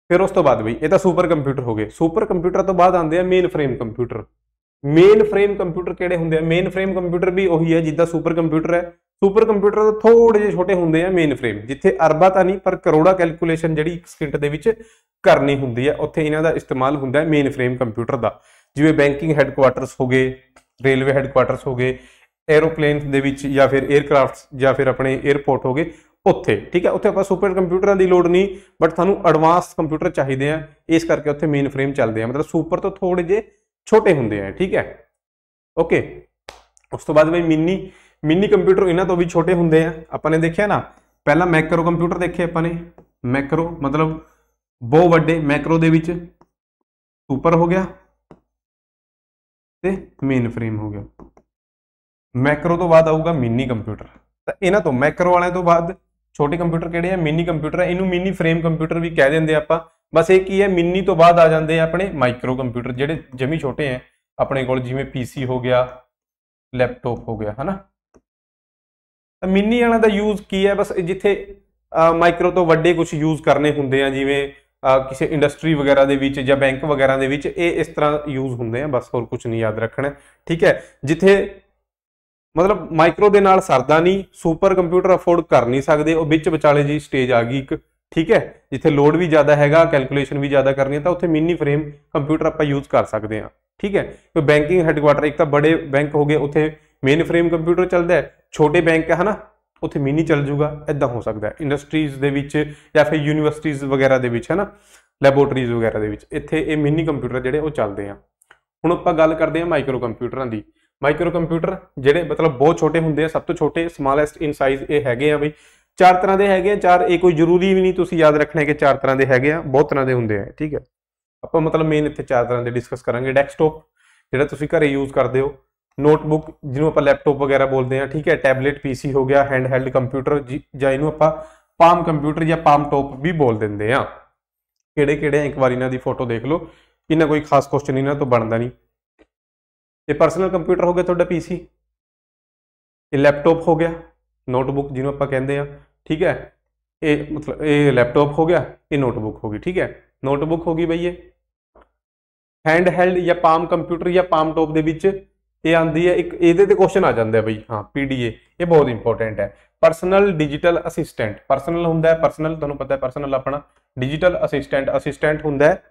ਫਿਰ ਉਸ ਤੋਂ ਬਾਅਦ ਬਈ ਇਹ ਤਾਂ ਸੁਪਰ ਕੰਪਿਊਟਰ ਹੋ ਗਏ ਸੁਪਰ ਕੰਪਿਊਟਰ ਤੋਂ ਬਾਅਦ ਆਉਂਦੇ ਆ mainframe computer mainframe computer ਕਿਹੜੇ ਹੁੰਦੇ ਆ ਮੇਨ ਫਰੇਮ ਕੰਪਿਊਟਰ ਵੀ ਉਹੀ ਹੈ ਜਿੱਦਾਂ ਸੁਪਰ ਕੰਪਿਊਟਰ ਹੈ ਸੁਪਰ ਕੰਪਿਊਟਰ ਥੋੜੇ ਜਿਹੇ ਛੋਟੇ ਹੁੰਦੇ ਆ ਮੇਨ ਫਰੇਮ ਜਿੱਥੇ ਅਰਬਾਂ ਤਾਂ ਨਹੀਂ ਪਰ ਕਰੋੜਾ ਕੈਲਕੂਲੇਸ਼ਨ ਜਿਹੜੀ ਇੱਕ ਸਕਿੰਟ ਦੇ ਵਿੱਚ ਕਰਨੀ ਹੁੰਦੀ ਆ ਉੱਥੇ ਇਹਨਾਂ ਦਾ ਇਸਤੇਮਾਲ ਹੁੰਦਾ ਹੈ ਮੇਨ ਫਰੇਮ ਕੰਪਿਊਟਰ ਦਾ ਜਿਵੇਂ ਬੈਂਕਿੰਗ ਹੈੱਡਕੁਆਟਰਸ ਹੋ ਗਏ ਰੇਲਵੇ ਹੈੱਡਕੁਆਟਰਸ ਹੋ ਗਏ ਐਰੋਪਲੇਨਸ ਦੇ ਵਿੱਚ ਜਾਂ ਫਿਰ 에ਅਰਕ੍ਰਾਫਟਸ ਜਾਂ ਫਿਰ ਆਪਣੇ 에ਅਰਪੋਰਟ ਹੋ ਗਏ ਉੱਥੇ ਠੀਕ ਹੈ ਉੱਥੇ ਆਪਾਂ ਸੁਪਰ ਕੰਪਿਊਟਰਾਂ ਦੀ ਲੋੜ ਨਹੀਂ ਬਟ ਤੁਹਾਨੂੰ ਐਡਵਾਂਸ ਕੰਪਿਊਟਰ ਚਾਹੀਦੇ ਆ ਇਸ ਕਰਕੇ ਉੱਥੇ ਮੇਨ ਫਰੇਮ ਚੱਲਦੇ ਆ ਮਤਲਬ ਸੁਪਰ ਤੋਂ ਥੋੜੇ ਜੇ ਛੋਟੇ ਹੁੰਦੇ ਆ ਠੀਕ ਹੈ ਓਕੇ ਉਸ ਤੋਂ ਬਾਅਦ ਬਈ ਮਿੰਨੀ ਮਿੰਨੀ ਕੰਪਿਊਟਰ ਇਹਨਾਂ ਤੋਂ ਵੀ ਛੋਟੇ ਹੁੰਦੇ ਆ ਆਪਾਂ ਨੇ ਦੇਖਿਆ ਨਾ ਪਹਿਲਾਂ ਮੈਕਰੋ ਕੰਪਿਊਟਰ ਦੇਖੇ ਆਪਾਂ ਨੇ ਮੈਕਰੋ ਮਤਲਬ ਬਹੁਤ ਵੱਡੇ ਮੈਕਰੋ ਦੇ ਵਿੱਚ ਸੁਪਰ ਹੋ ਗਿਆ ਤੇ ਮੇਨ ਫਰੇਮ ਹੋ ਗਿਆ ਮੈਕਰੋ ਤੋਂ ਬਾਅਦ ਆਊਗਾ ਮਿੰਨੀ ਕੰਪਿਊਟਰ ਤਾਂ ਇਹਨਾਂ ਤੋਂ ਮੈਕਰੋ ਵਾਲਿਆਂ ਤੋਂ ਬਾਅਦ ਛੋਟੇ ਕੰਪਿਊਟਰ ਕਿਹੜੇ ਆ ਮਿੰਨੀ ਕੰਪਿਊਟਰ ਆ ਇਹਨੂੰ ਮਿੰਨੀ ਫਰੇਮ ਕੰਪਿਊਟਰ ਵੀ ਕਹਿ ਦਿੰਦੇ ਆਪਾਂ ਬਸ ਇਹ ਕੀ ਹੈ ਮਿੰਨੀ ਤੋਂ ਬਾਅਦ ਆ ਜਾਂਦੇ ਆ ਆਪਣੇ ਮਾਈਕਰੋ ਕੰਪਿਊਟਰ ਜਿਹੜੇ ਜਮੀ ਛੋਟੇ ਆ ਆਪਣੇ ਕੋਲ ਜਿਵੇਂ ਪੀਸੀ ਹੋ ਗਿਆ ਲੈਪਟਾਪ ਹੋ ਗਿਆ ਹਨਾ ਤਾਂ ਮਿੰਨੀ ਵਾਲਾ ਦਾ ਯੂਜ਼ ਕੀ ਹੈ ਬਸ ਜਿੱਥੇ ਮਾਈਕਰੋ ਤੋਂ ਵੱਡੇ ਕੁਝ ਯੂਜ਼ ਕਰਨੇ ਹੁੰਦੇ ਆ ਜਿਵੇਂ ਕਿਸੇ ਇੰਡਸਟਰੀ ਵਗੈਰਾ ਦੇ ਵਿੱਚ ਜਾਂ ਬੈਂਕ ਵਗੈਰਾ ਦੇ ਵਿੱਚ ਇਹ ਇਸ ਤਰ੍ਹਾਂ ਯੂਜ਼ ਹੁੰਦੇ ਆ ਬਸ ਹੋਰ ਕੁਝ ਨਹੀਂ ਯਾਦ ਰੱਖਣਾ ਠੀਕ ਹੈ ਜਿੱਥੇ ਮਤਲਬ ਮਾਈਕਰੋ ਦੇ ਨਾਲ ਸਰਦਾ ਨਹੀਂ ਸੁਪਰ ਕੰਪਿਊਟਰ ਅਫੋਰਡ ਕਰ ਨਹੀਂ ਸਕਦੇ ਉਹ ਵਿੱਚ ਵਿਚਾਲੇ ਜੀ ਸਟੇਜ ਆ ਗਈ ਇੱਕ ਠੀਕ ਹੈ ਜਿੱਥੇ ਲੋਡ ਵੀ ਜ਼ਿਆਦਾ ਹੈਗਾ ਕੈਲਕੂਲੇਸ਼ਨ ਵੀ ਜ਼ਿਆਦਾ ਕਰਨੀ ਹੈ ਤਾਂ ਉੱਥੇ ਮਿੰਨੀ ਫਰੇਮ ਕੰਪਿਊਟਰ ਆਪਾਂ ਯੂਜ਼ ਕਰ ਸਕਦੇ ਆ ਠੀਕ ਹੈ ਕੋਈ ਬੈਂਕਿੰਗ ਹੈੱਡਕੁਆਟਰ ਇੱਕ ਤਾਂ ਬੜੇ ਬੈਂਕ ਹੋ ਗਏ ਉੱਥੇ ਮੇਨ ਫਰੇਮ ਕੰਪਿਊਟਰ ਚੱਲਦਾ ਹੈ ਛੋਟੇ ਬੈਂਕ ਹੈ ਨਾ ਉੱਥੇ ਮਿਨੀ ਚੱਲ ਜੂਗਾ ਐਦਾਂ ਹੋ ਸਕਦਾ ਹੈ ਇੰਡਸਟਰੀਜ਼ ਦੇ ਵਿੱਚ ਜਾਂ ਫਿਰ ਯੂਨੀਵਰਸਿਟੀਜ਼ ਵਗੈਰਾ ਦੇ ਵਿੱਚ ਹੈ ਨਾ ਲੈਬੋਰਟਰੀਜ਼ ਵਗੈਰਾ ਦੇ ਵਿੱਚ ਇੱਥੇ ਇਹ ਮਿਨੀ ਕੰਪਿਊਟਰ ਜਿਹੜੇ ਉਹ ਚੱਲਦੇ ਆ ਹੁਣ ਆਪਾਂ ਗੱਲ ਕਰਦੇ ਆ ਮਾਈਕਰੋ ਕੰਪਿਊਟਰਾਂ ਦੀ ਮਾਈਕਰੋ ਕੰਪਿਊਟਰ ਜਿਹੜੇ ਮਤਲਬ ਬਹੁਤ ਛੋਟੇ ਹੁੰਦੇ ਆ ਸਭ ਤੋਂ ਛੋਟੇ ਸਮਾਲੈਸਟ ਇਨ ਸਾਈਜ਼ ਇਹ ਹੈਗੇ ਆ ਬਈ ਚਾਰ ਤਰ੍ਹਾਂ ਦੇ ਹੈਗੇ ਆ ਚਾਰ ਇਹ ਕੋਈ ਜ਼ਰੂਰੀ ਵੀ ਨਹੀਂ ਤੁਸੀਂ ਯਾਦ ਰੱਖਣਾ ਕਿ ਚਾਰ ਤਰ੍ਹਾਂ ਦੇ ਹੈਗੇ ਆ ਬਹੁਤ ਤਰ੍ਹਾਂ ਦੇ ਹੁੰਦੇ ਆ ਠੀਕ ਹੈ ਆਪਾਂ ਮਤਲਬ ਮੇਨ ਇੱਥੇ ਚਾਰ ਤਰ੍ਹਾਂ ਦੇ ਡਿਸਕਸ ਕਰਾਂਗੇ ਡੈਸਕਟਾਪ ਜਿਹੜਾ ਤੁਸੀਂ ਘਰੇ ਯੂਜ਼ ਕਰਦੇ ਹੋ नोटबुक जिन्होंने आप लैपटॉप वगैरह बोलते हैं ठीक है टैबलेट पीसी हो गया हैंड हैल्ड कंप्यूटर ਜਾਂ ਇਹਨੂੰ ਆਪਾਂ ਪਾਮ ਕੰਪਿਊਟਰ ਜਾਂ ਪਾਮ ਟੌਪ ਵੀ ਬੋਲ ਦਿੰਦੇ ਆ ਕਿਹੜੇ ਕਿਹੜੇ ਇੱਕ ਵਾਰ ਇਹਨਾਂ ਦੀ ਫੋਟੋ ਦੇਖ ਲਓ ਇਹਨਾਂ ਕੋਈ ਖਾਸ ਕੁਐਸਚਨ ਇਹਨਾਂ ਤੋਂ ਬਣਦਾ ਨਹੀਂ ਤੇ ਪਰਸਨਲ ਕੰਪਿਊਟਰ ਹੋ ਗਿਆ ਤੁਹਾਡਾ ਪੀਸੀ ਇਹ ਲੈਪਟਾਪ ਹੋ ਗਿਆ ਨੋਟਬੁੱਕ ਜਿਹਨੂੰ ਆਪਾਂ ਕਹਿੰਦੇ ਆ ਠੀਕ ਹੈ ਇਹ ਮਤਲਬ ਇਹ ਲੈਪਟਾਪ ਹੋ ਗਿਆ ਇਹ ਨੋਟਬੁੱਕ ਹੋ ਗਈ ਠੀਕ ਹੈ ਨੋਟਬੁੱਕ ਹੋ ਗਈ ਬਈ ਇਹ ਹੈਂਡ ਹੈਲਡ ਜਾਂ ਪਾਮ ਕੰਪਿਊਟਰ ਜਾਂ ਪਾਮ ਟੌਪ ਦੇ ਵਿੱਚ ਇਹ ਆਂਦੀ ਹੈ ਇੱਕ ਇਹਦੇ ਤੇ ਕੁਐਸਚਨ ਆ ਜਾਂਦੇ ਆ ਬਈ ਹਾਂ ਪੀਡੀਏ ਇਹ ਬਹੁਤ ਇੰਪੋਰਟੈਂਟ ਹੈ ਪਰਸਨਲ ਡਿਜੀਟਲ ਅਸਿਸਟੈਂਟ ਪਰਸਨਲ ਹੁੰਦਾ ਹੈ ਪਰਸਨਲ ਤੁਹਾਨੂੰ ਪਤਾ ਹੈ ਪਰਸਨਲ ਆਪਣਾ ਡਿਜੀਟਲ ਅਸਿਸਟੈਂਟ ਅਸਿਸਟੈਂਟ ਹੁੰਦਾ ਹੈ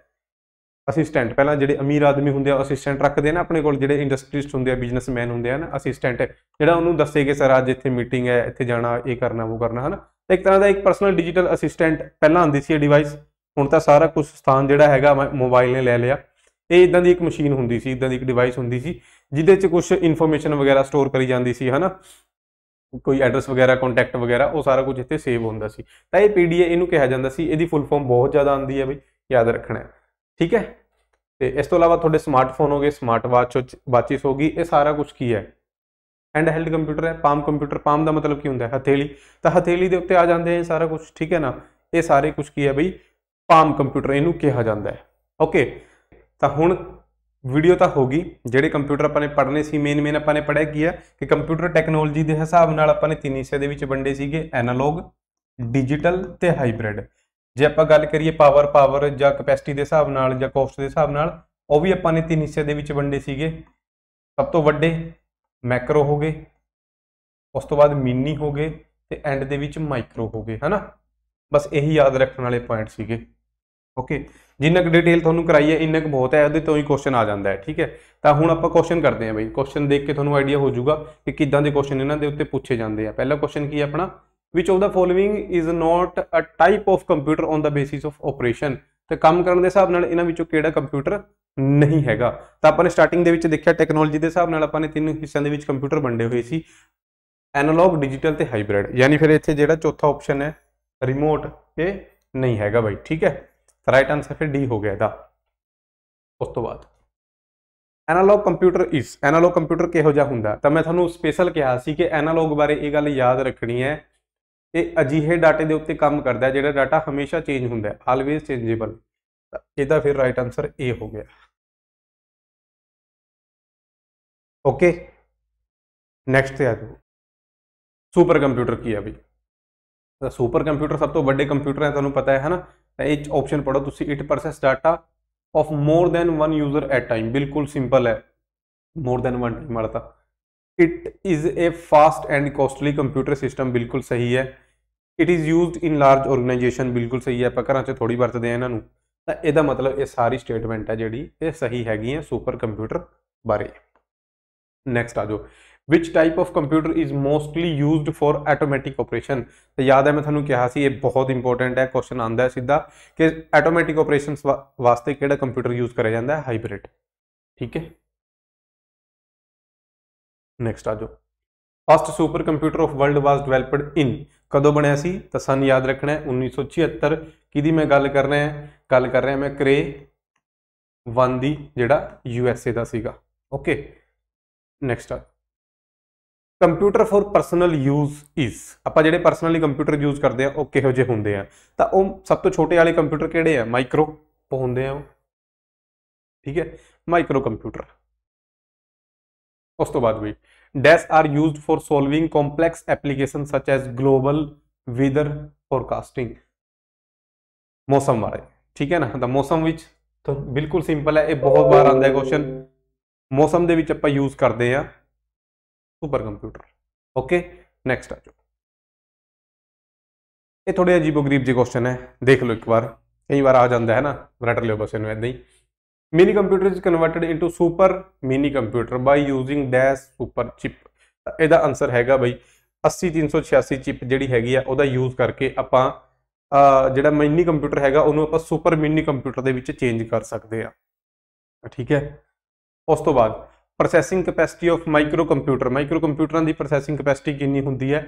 ਅਸਿਸਟੈਂਟ ਪਹਿਲਾਂ ਜਿਹੜੇ ਅਮੀਰ ਆਦਮੀ ਹੁੰਦੇ ਆ ਅਸਿਸਟੈਂਟ ਰੱਖਦੇ ਨੇ ਆਪਣੇ ਕੋਲ ਜਿਹੜੇ ਇੰਡਸਟਰੀਸਟ ਹੁੰਦੇ ਆ ਬਿਜ਼ਨਸਮੈਨ ਹੁੰਦੇ ਆ ਨਾ ਅਸਿਸਟੈਂਟ ਜਿਹੜਾ ਉਹਨੂੰ ਦੱਸੇ ਕਿ ਸਰ ਅੱਜ ਇੱਥੇ ਮੀਟਿੰਗ ਹੈ ਇੱਥੇ ਜਾਣਾ ਇਹ ਕਰਨਾ ਉਹ ਕਰਨਾ ਹਨਾ ਇੱਕ ਤਰ੍ਹਾਂ ਦਾ ਇੱਕ ਪਰਸਨਲ ਡਿਜੀਟਲ ਅਸਿਸਟੈਂਟ ਪਹਿਲਾਂ ਹੁੰਦੀ ਸੀ ਇਹ ਡਿਵਾਈਸ ਹੁਣ ਤਾਂ ਸਾਰਾ ਕੁਝ ਸਥਾਨ ਜਿਹੜਾ ਹੈਗਾ ਮੋਬਾਈਲ ਨੇ ਲੈ ਲਿਆ ਤੇ ਇਦਾਂ ਦੀ ਇੱਕ ਮਸ਼ੀਨ ਹੁੰਦੀ ਸੀ ਇਦਾਂ ਦੀ ਇੱਕ ਡਿਵਾਈਸ ਹੁੰਦੀ ਸੀ ਜਿਹਦੇ 'ਚ ਕੁਝ ਇਨਫੋਰਮੇਸ਼ਨ ਵਗੈਰਾ ਸਟੋਰ ਕਰੀ ਜਾਂਦੀ ਸੀ ਹਨਾ ਕੋਈ ਐਡਰੈਸ ਵਗੈਰਾ ਕੰਟੈਕਟ ਵਗੈਰਾ ਉਹ ਸਾਰਾ ਕੁਝ ਇੱਥੇ ਸੇਵ ਹੁੰਦਾ ਸੀ ਤਾਂ ਇਹ ਪੀਡੀਏ ਇਹਨੂੰ ਕਿਹਾ ਜਾਂਦਾ ਸੀ ਇਹਦੀ ਫੁੱਲ ਫਾਰਮ ਬਹੁਤ ਜ਼ਿਆਦਾ ਆਂਦੀ ਹੈ ਬਈ ਯਾਦ ਰੱਖਣਾ ਹੈ ਠੀਕ ਹੈ ਤੇ ਇਸ ਤੋਂ ਇਲਾਵਾ ਤੁਹਾਡੇ ਸਮਾਰਟਫੋਨ ਹੋਗੇ ਸਮਾਰਟ ਵਾਚ ਵਾਚਿਸ ਹੋਗੀ ਇਹ ਸਾਰਾ ਕੁਝ ਕੀ ਹੈ ਹੈਂਡ ਹੈਲਡ ਕੰਪਿਊਟਰ ਹੈ ਪਾਮ ਕੰਪਿਊਟਰ ਪਾਮ ਦਾ ਮਤਲਬ ਕੀ ਹੁੰਦਾ ਹੈ ਹਥੇਲੀ ਤਾਂ ਹਥੇਲੀ ਦੇ ਉੱਤੇ ਆ ਜਾਂਦੇ ਹੈ ਸਾਰਾ ਕੁਝ ਠੀਕ ਹੈ ਨਾ ਇਹ ਸਾਰੇ ਕੁਝ ਕੀ ਹੈ ਬਈ ਪਾਮ ਕੰਪਿਊਟਰ ਇਹਨੂੰ ਕਿਹਾ ਜਾਂਦਾ ਹੈ ਓਕੇ ਤਾਂ ਹੁਣ ਵੀਡੀਓ ਤਾਂ ਹੋ ਗਈ ਜਿਹੜੇ ਕੰਪਿਊਟਰ ਆਪਾਂ ਨੇ ਪੜ੍ਹਨੇ ਸੀ ਮੇਨ ਮੇਨ ਆਪਾਂ ਨੇ ਪੜ੍ਹਿਆ ਕੀ ਆ ਕਿ ਕੰਪਿਊਟਰ ਟੈਕਨੋਲੋਜੀ ਦੇ ਹਿਸਾਬ ਨਾਲ ਆਪਾਂ ਨੇ ਤਿੰਨ ਹਿੱਸੇ ਦੇ ਵਿੱਚ ਵੰਡੇ ਸੀਗੇ ਐਨਾਲੌਗ ਡਿਜੀਟਲ ਤੇ ਹਾਈਬ੍ਰਿਡ ਜੇ ਆਪਾਂ ਗੱਲ ਕਰੀਏ ਪਾਵਰ ਪਾਵਰ ਜਾਂ ਕਪੈਸਿਟੀ ਦੇ ਹਿਸਾਬ ਨਾਲ ਜਾਂ ਕੋਸਟ ਦੇ ਹਿਸਾਬ ਨਾਲ ਉਹ ਵੀ ਆਪਾਂ ਨੇ ਤਿੰਨ ਹਿੱਸੇ ਦੇ ਵਿੱਚ ਵੰਡੇ ਸੀਗੇ ਸਭ ਤੋਂ ਵੱਡੇ ਮੈਕਰੋ ਹੋ ਗਏ ਉਸ ਤੋਂ ਬਾਅਦ ਮਿਨੀ ਹੋ ਗਏ ਤੇ ਐਂਡ ਦੇ ਵਿੱਚ ਮਾਈਕਰੋ ਹੋ ਗਏ ਹਨਾ ਬਸ ਇਹੀ ਯਾਦ ਰੱਖਣ ਵਾਲੇ ਪੁਆਇੰਟ ਸੀਗੇ ਓਕੇ ਜਿੰਨਾ ਕੁ ਡਿਟੇਲ ਤੁਹਾਨੂੰ ਕਰਾਈ ਹੈ ਇੰਨਾ ਕੁ ਬਹੁਤ ਹੈ ਉਹਦੇ ਤੋਂ ਹੀ ਕੁਐਸਚਨ ਆ ਜਾਂਦਾ ਹੈ ਠੀਕ ਹੈ ਤਾਂ ਹੁਣ ਆਪਾਂ ਕੁਐਸਚਨ ਕਰਦੇ ਹਾਂ ਬਈ ਕੁਐਸਚਨ ਦੇਖ ਕੇ ਤੁਹਾਨੂੰ ਆਈਡੀਆ ਹੋ ਜਾਊਗਾ ਕਿ ਕਿੱਦਾਂ ਦੇ ਕੁਐਸਚਨ ਇਹਨਾਂ ਦੇ ਉੱਤੇ ਪੁੱਛੇ ਜਾਂਦੇ ਆ ਪਹਿਲਾ ਕੁਐਸਚਨ ਕੀ ਹੈ ਆਪਣਾ which of the following is not a type of computer on the basis of operation ਤੇ ਕੰਮ ਕਰਨ ਦੇ ਹਿਸਾਬ ਨਾਲ ਇਹਨਾਂ ਵਿੱਚੋਂ ਕਿਹੜਾ ਕੰਪਿਊਟਰ ਨਹੀਂ ਹੈਗਾ ਤਾਂ ਆਪਾਂ ਨੇ ਸਟਾਰਟਿੰਗ ਦੇ ਵਿੱਚ ਦੇਖਿਆ ਟੈਕਨੋਲੋਜੀ ਦੇ ਹਿਸਾਬ ਨਾਲ ਆਪਾਂ ਨੇ ਤਿੰਨ ਹਿੱਸਿਆਂ ਦੇ ਵਿੱਚ ਕੰਪਿਊਟਰ ਵੰਡੇ ਹੋਏ ਸੀ ਐਨਾਲੌਗ ਡਿਜੀਟਲ ਤੇ ਹਾਈਬ੍ਰਿਡ ਯਾਨੀ ਫਿਰ ਇੱਥੇ ਜਿਹੜਾ ਚੌਥਾ ਆਪਸ਼ਨ ਹੈ ਰਿਮੋਟ ਇਹ ਨਹੀਂ ਹੈਗਾ ਬਾਈ ਠੀਕ ਹੈ ਰਾਈਟ ਆਨਸਰ ਫਿਰ ਡੀ ਹੋ ਗਿਆ ਇਹਦਾ ਉਸ ਤੋਂ ਬਾਅਦ ਐਨਾਲੌਗ ਕੰਪਿਊਟਰ ਇਸ ਐਨਾਲੌਗ ਕੰਪਿਊਟਰ ਕਿਹੋ ਜਿਹਾ ਹੁੰਦਾ ਤਾਂ ਮੈਂ ਤੁਹਾਨੂੰ ਸਪੈਸ਼ਲ ਕਿਹਾ ਸੀ ਕਿ ਐਨਾਲੌਗ ਬਾਰੇ ਇਹ ਗੱਲ ਯਾਦ ਰੱਖਣੀ ਹੈ ਇਹ ਅਜੀਹੇ ਡਾਟੇ ਦੇ ਉੱਤੇ ਕੰਮ ਕਰਦਾ ਜਿਹੜਾ ਡਾਟਾ ਹਮੇਸ਼ਾ ਚੇਂਜ ਹੁੰਦਾ ਹੈ ਆਲਵੇਸ ਚੇਂਜੇਬਲ ਇਹਦਾ ਫਿਰ ਰਾਈਟ ਆਨਸਰ ਏ ਹੋ ਗਿਆ ਓਕੇ ਨੈਕਸਟ ਤੇ ਆ ਜਾਓ ਸੁਪਰ ਕੰਪਿਊਟਰ ਕੀ ਹੈ ਬਈ ਸੁਪਰ ਕੰਪਿਊਟਰ ਸਭ ਤੋਂ ਵੱਡੇ ਕੰਪਿਊਟਰ ਹੈ ਤੁਹਾਨੂੰ ਪਤਾ ਹੈ ਹਨਾ ਤਾਂ ਇਹ ਆਪਸ਼ਨ ਪੜੋ ਤੁਸੀਂ it process data of more than one user at time ਬਿਲਕੁਲ ਸਿੰਪਲ ਹੈ ਮੋਰ ਦੈਨ ਵਨ ਟਾਈਮ ਵਾਲਾ it is a fast and costly computer system ਬਿਲਕੁਲ ਸਹੀ ਹੈ it is used in large organization ਬਿਲਕੁਲ ਸਹੀ ਹੈ ਆਪਾਂ ਘਰਾਂ 'ਚ ਥੋੜੀ ਵਰਤਦੇ ਆ ਇਹਨਾਂ ਨੂੰ ਤਾਂ ਇਹਦਾ ਮਤਲਬ ਇਹ ਸਾਰੀ ਸਟੇਟਮੈਂਟ ਹੈ ਜਿਹੜੀ ਇਹ ਸਹੀ ਹੈਗੀ ਹੈ ਸੁਪਰ ਕੰਪਿਊਟਰ ਬਾਰੇ ਨੈਕਸਟ ਆ ਜਾਓ which type of computer is mostly used for automatic operation ਤੇ ਯਾਦ ਹੈ ਮੈਂ ਤੁਹਾਨੂੰ ਕਿਹਾ ਸੀ ਇਹ ਬਹੁਤ ਇੰਪੋਰਟੈਂਟ ਹੈ ਕੁਐਸਚਨ ਆਂਦਾ ਹੈ ਸਿੱਧਾ ਕਿ ਆਟੋਮੈਟਿਕ operations ਵਾਸਤੇ ਕਿਹੜਾ ਕੰਪਿਊਟਰ ਯੂਜ਼ ਕਰਿਆ ਜਾਂਦਾ ਹੈ ਹਾਈਬ੍ਰਿਡ ਠੀਕ ਹੈ ਨੈਕਸਟ ਆ ਜਾਓ first super computer of world was developed in ਕਦੋਂ ਬਣਿਆ ਸੀ ਤਾਂ ਸਨ ਯਾਦ ਰੱਖਣਾ ਹੈ 1976 ਕਿਦੀ ਮੈਂ ਗੱਲ ਕਰ ਰਿਹਾ ਗੱਲ ਕਰ ਰਿਹਾ ਮੈਂ ਕਰੇ 1 ਦੀ ਜਿਹੜਾ ਯੂ ਐਸ ਏ ਦਾ ਸੀਗਾ ਓਕੇ ਨੈਕਸਟ ਆ computer for personal use is ਆਪਾਂ ਜਿਹੜੇ ਪਰਸਨਲੀ ਕੰਪਿਊਟਰ ਯੂਜ਼ ਕਰਦੇ ਆ ਉਹ ਕਿਹੋ ਜਿਹੇ ਹੁੰਦੇ ਆ ਤਾਂ ਉਹ ਸਭ ਤੋਂ ਛੋਟੇ ਵਾਲੇ ਕੰਪਿਊਟਰ ਕਿਹੜੇ ਆ ਮਾਈਕਰੋ ਉਹ ਹੁੰਦੇ ਆ ਠੀਕ ਹੈ ਮਾਈਕਰੋ ਕੰਪਿਊਟਰ ਉਸ ਤੋਂ ਬਾਅਦ ਵੀ these are used for solving complex application such as global weather forecasting ਮੌਸਮ ਬਾਰੇ ਠੀਕ ਹੈ ਨਾ ਤਾਂ ਮੌਸਮ ਵਿੱਚ ਤਾਂ ਬਿਲਕੁਲ ਸਿੰਪਲ ਹੈ ਇਹ ਬਹੁਤ ਵਾਰ ਆਉਂਦਾ ਹੈ ਕੁਐਸਚਨ ਮੌਸਮ ਦੇ ਵਿੱਚ ਆਪਾਂ ਯੂਜ਼ ਕਰਦੇ ਆ ਕੰਪਿਊਟਰ ਓਕੇ ਨੈਕਸਟ ਆ ਜਾਓ ਇਹ ਥੋੜੇ ਅਜੀਬੋ ਗਰੀਬ ਜਿਹੇ ਕੁਐਸਚਨ ਹੈ ਦੇਖ ਲਓ ਇੱਕ ਵਾਰ ਕਈ ਵਾਰ ਆ ਜਾਂਦਾ ਹੈ ਨਾ ਰੈਟਰ ਲਿਓ ਬਸ ਇਹਨੂੰ ਇਦਾਂ ਹੀ mini computer is converted into super mini computer by using dash super chip ਇਹਦਾ ਆਨਸਰ ਹੈਗਾ ਬਈ 80386 ਚਿਪ ਜਿਹੜੀ ਹੈਗੀ ਆ ਉਹਦਾ ਯੂਜ਼ ਕਰਕੇ ਆਪਾਂ ਜਿਹੜਾ ਮਿਨੀ ਕੰਪਿਊਟਰ ਹੈਗਾ ਉਹਨੂੰ ਆਪਾਂ ਸੁਪਰ ਮਿਨੀ ਕੰਪਿਊਟਰ ਦੇ ਵਿੱਚ ਚੇਂਜ ਕਰ ਸਕਦੇ ਆ ਠੀਕ ਹੈ ਉਸ ਤੋਂ ਬਾਅਦ processing capacity of micro computer micro ਕੰਪਿਊਟਰਾਂ ਦੀ ਪ੍ਰੋਸੈਸਿੰਗ ਕੈਪੈਸਿਟੀ ਕਿੰਨੀ ਹੁੰਦੀ ਹੈ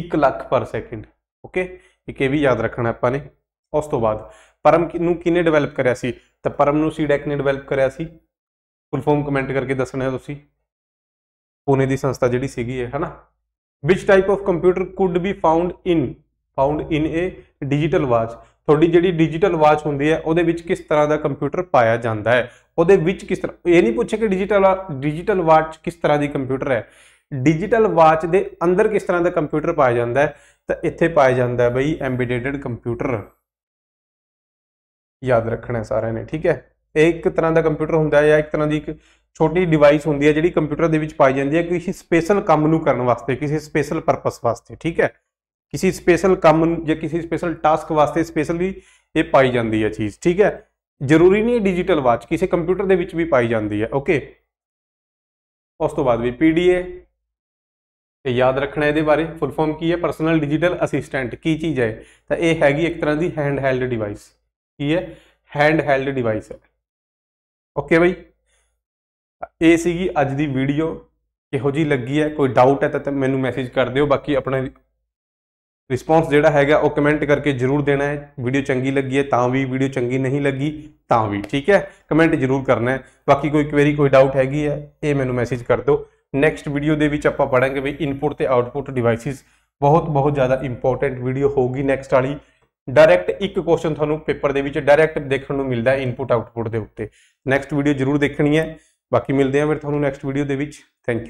1 ਲੱਖ ਪਰ ਸੈਕਿੰਡ ਓਕੇ ਇੱਕ ਇਹ ਵੀ ਯਾਦ ਰੱਖਣਾ ਆਪਾਂ ਨੇ ਉਸ ਤੋਂ ਬਾਅਦ ਪਰਮ ਨੂੰ ਕਿਨੇ ਡਿਵੈਲਪ ਕਰਿਆ ਸੀ ਤਾਂ ਪਰਮ ਨੂੰ ਸੀਡੈਕ e ਨੇ ਡਿਵੈਲਪ ਕਰਿਆ ਸੀ ਫੁੱਲ ਫਾਰਮ ਕਮੈਂਟ ਕਰਕੇ ਦੱਸਣਾ ਤੁਸੀਂ ਪੂਨੇ ਦੀ ਸੰਸਥਾ ਜਿਹੜੀ ਸੀਗੀ ਹੈ ਹਨਾ which type of computer could be found in found in a digital watch ਤੁਹਾਡੀ ਜਿਹੜੀ ਡਿਜੀਟਲ ਵਾਚ ਹੁੰਦੀ ਹੈ ਉਹਦੇ ਵਿੱਚ ਕਿਸ ਤਰ੍ਹਾਂ ਦਾ ਕੰਪਿਊਟਰ ਪਾਇਆ ਜਾਂਦਾ ਹੈ ਉਹਦੇ ਵਿੱਚ ਕਿਸ ਤਰ੍ਹਾਂ ਇਹ ਨਹੀਂ ਪੁੱਛੇ ਕਿ ਡਿਜੀਟਲ ਡਿਜੀਟਲ ਵਾਚ ਕਿਸ ਤਰ੍ਹਾਂ ਦੀ ਕੰਪਿਊਟਰ ਹੈ ਡਿਜੀਟਲ ਵਾਚ ਦੇ ਅੰਦਰ ਕਿਸ ਤਰ੍ਹਾਂ ਦਾ ਕੰਪਿਊਟਰ ਪਾਇਆ ਜਾਂਦਾ ਹੈ ਤਾਂ ਇੱਥੇ ਪਾਇਆ ਜਾਂਦਾ ਹੈ ਬਈ ਐਮਬੈਡਡ ਕੰਪਿਊਟਰ ਯਾਦ ਰੱਖਣਾ ਸਾਰਿਆਂ ਨੇ ਠੀਕ ਹੈ ਇੱਕ ਤਰ੍ਹਾਂ ਦਾ ਕੰਪਿਊਟਰ ਹੁੰਦਾ ਹੈ ਜਾਂ ਇੱਕ ਤਰ੍ਹਾਂ ਦੀ ਇੱਕ ਛੋਟੀ ਡਿਵਾਈਸ ਹੁੰਦੀ ਹੈ ਜਿਹੜੀ ਕੰਪਿਊਟਰ ਦੇ ਵਿੱਚ ਪਾਈ ਜਾਂਦੀ ਹੈ ਕਿਸੇ ਸਪੈਸ਼ਲ ਕੰਮ ਨੂੰ ਕਰਨ ਵਾਸਤੇ ਕਿਸੇ ਸਪੈਸ਼ਲ ਪਰਪਸ ਵਾਸਤੇ ਠੀਕ ਹੈ ਕਿਸੇ ਸਪੈਸ਼ਲ ਕੰਮ ਜਾਂ ਕਿਸੇ ਸਪੈਸ਼ਲ ਟਾਸਕ ਵਾਸਤੇ ਸਪੈਸ਼ਲੀ ਇਹ ਪਾਈ ਜਾਂਦੀ ਹੈ ਚੀਜ਼ ਠੀਕ ਹੈ ਜ਼ਰੂਰੀ ਨਹੀਂ ਡਿਜੀਟਲ ਵਾਚ ਕਿਸੇ ਕੰਪਿਊਟਰ ਦੇ ਵਿੱਚ ਵੀ ਪਾਈ ਜਾਂਦੀ ਹੈ ਓਕੇ ਉਸ ਤੋਂ ਬਾਅਦ ਵੀ ਪੀਡੀਏ ਤੇ ਯਾਦ ਰੱਖਣਾ ਇਹਦੇ ਬਾਰੇ ਫੁੱਲ ਫਾਰਮ ਕੀ ਹੈ ਪਰਸਨਲ ਡਿਜੀਟਲ ਅਸਿਸਟੈਂਟ ਕੀ ਚੀਜ਼ ਹੈ ਤਾਂ ਇਹ ਹੈਗੀ ਇੱਕ ਤਰ੍ਹਾਂ ਦੀ ਹੈਂਡ ਹੈਲਡ ਡਿਵਾਈਸ ਕੀ ਹੈ ਹੈਂਡ ਹੈਲਡ ਡਿਵਾਈਸ ਹੈ ਓਕੇ ਬਈ ਇਹ ਸੀਗੀ ਅੱਜ ਦੀ ਵੀਡੀਓ ਕਿਹੋ ਜੀ ਲੱਗੀ ਹੈ ਕੋਈ ਡਾਊਟ ਹੈ ਤਾਂ ਮੈਨੂੰ ਮੈਸੇਜ ਕਰ ਦਿਓ ਬਾਕੀ ਆਪਣਾ ਰਿਸਪੌਂਸ ਜਿਹੜਾ ਹੈਗਾ ਉਹ ਕਮੈਂਟ ਕਰਕੇ ਜਰੂਰ ਦੇਣਾ ਹੈ ਵੀਡੀਓ ਚੰਗੀ ਲੱਗੀ ਹੈ ਤਾਂ ਵੀ ਵੀਡੀਓ ਚੰਗੀ ਨਹੀਂ ਲੱਗੀ ਤਾਂ ਵੀ ਠੀਕ ਹੈ ਕਮੈਂਟ ਜਰੂਰ ਕਰਨਾ ਹੈ ਬਾਕੀ ਕੋਈ ਕੁਐਰੀ ਕੋਈ ਡਾਊਟ ਹੈਗੀ ਹੈ ਇਹ ਮੈਨੂੰ ਮੈਸੇਜ ਕਰ ਦਿਓ ਨੈਕਸਟ ਵੀਡੀਓ ਦੇ ਵਿੱਚ ਆਪਾਂ ਪੜਾਂਗੇ ਵੀ ਇਨਪੁਟ ਤੇ ਆਊਟਪੁਟ ਡਿਵਾਈਸਿਸ ਬਹੁਤ ਬਹੁਤ ਜ਼ਿਆਦਾ ਇੰਪੋਰਟੈਂਟ ਵੀਡੀਓ ਹੋਊਗੀ ਨੈਕਸਟ ਵਾਲੀ ਡਾਇਰੈਕਟ ਇੱਕ ਕੁਐਸਚਨ ਤੁਹਾਨੂੰ ਪੇਪਰ ਦੇ ਵਿੱਚ ਡਾਇਰੈਕਟ ਦੇਖਣ ਨੂੰ ਮਿਲਦਾ ਹੈ ਇਨਪੁਟ ਆਊਟਪੁਟ ਦੇ ਉੱਤੇ ਨੈਕਸਟ ਵੀਡੀਓ ਜਰੂਰ ਦੇਖਣੀ ਹੈ ਬਾਕੀ ਮਿਲਦੇ ਹਾਂ ਫਿਰ ਤੁਹਾਨੂੰ ਨੈਕਸਟ ਵੀਡੀਓ ਦੇ ਵਿੱਚ ਥੈਂਕ ਯੂ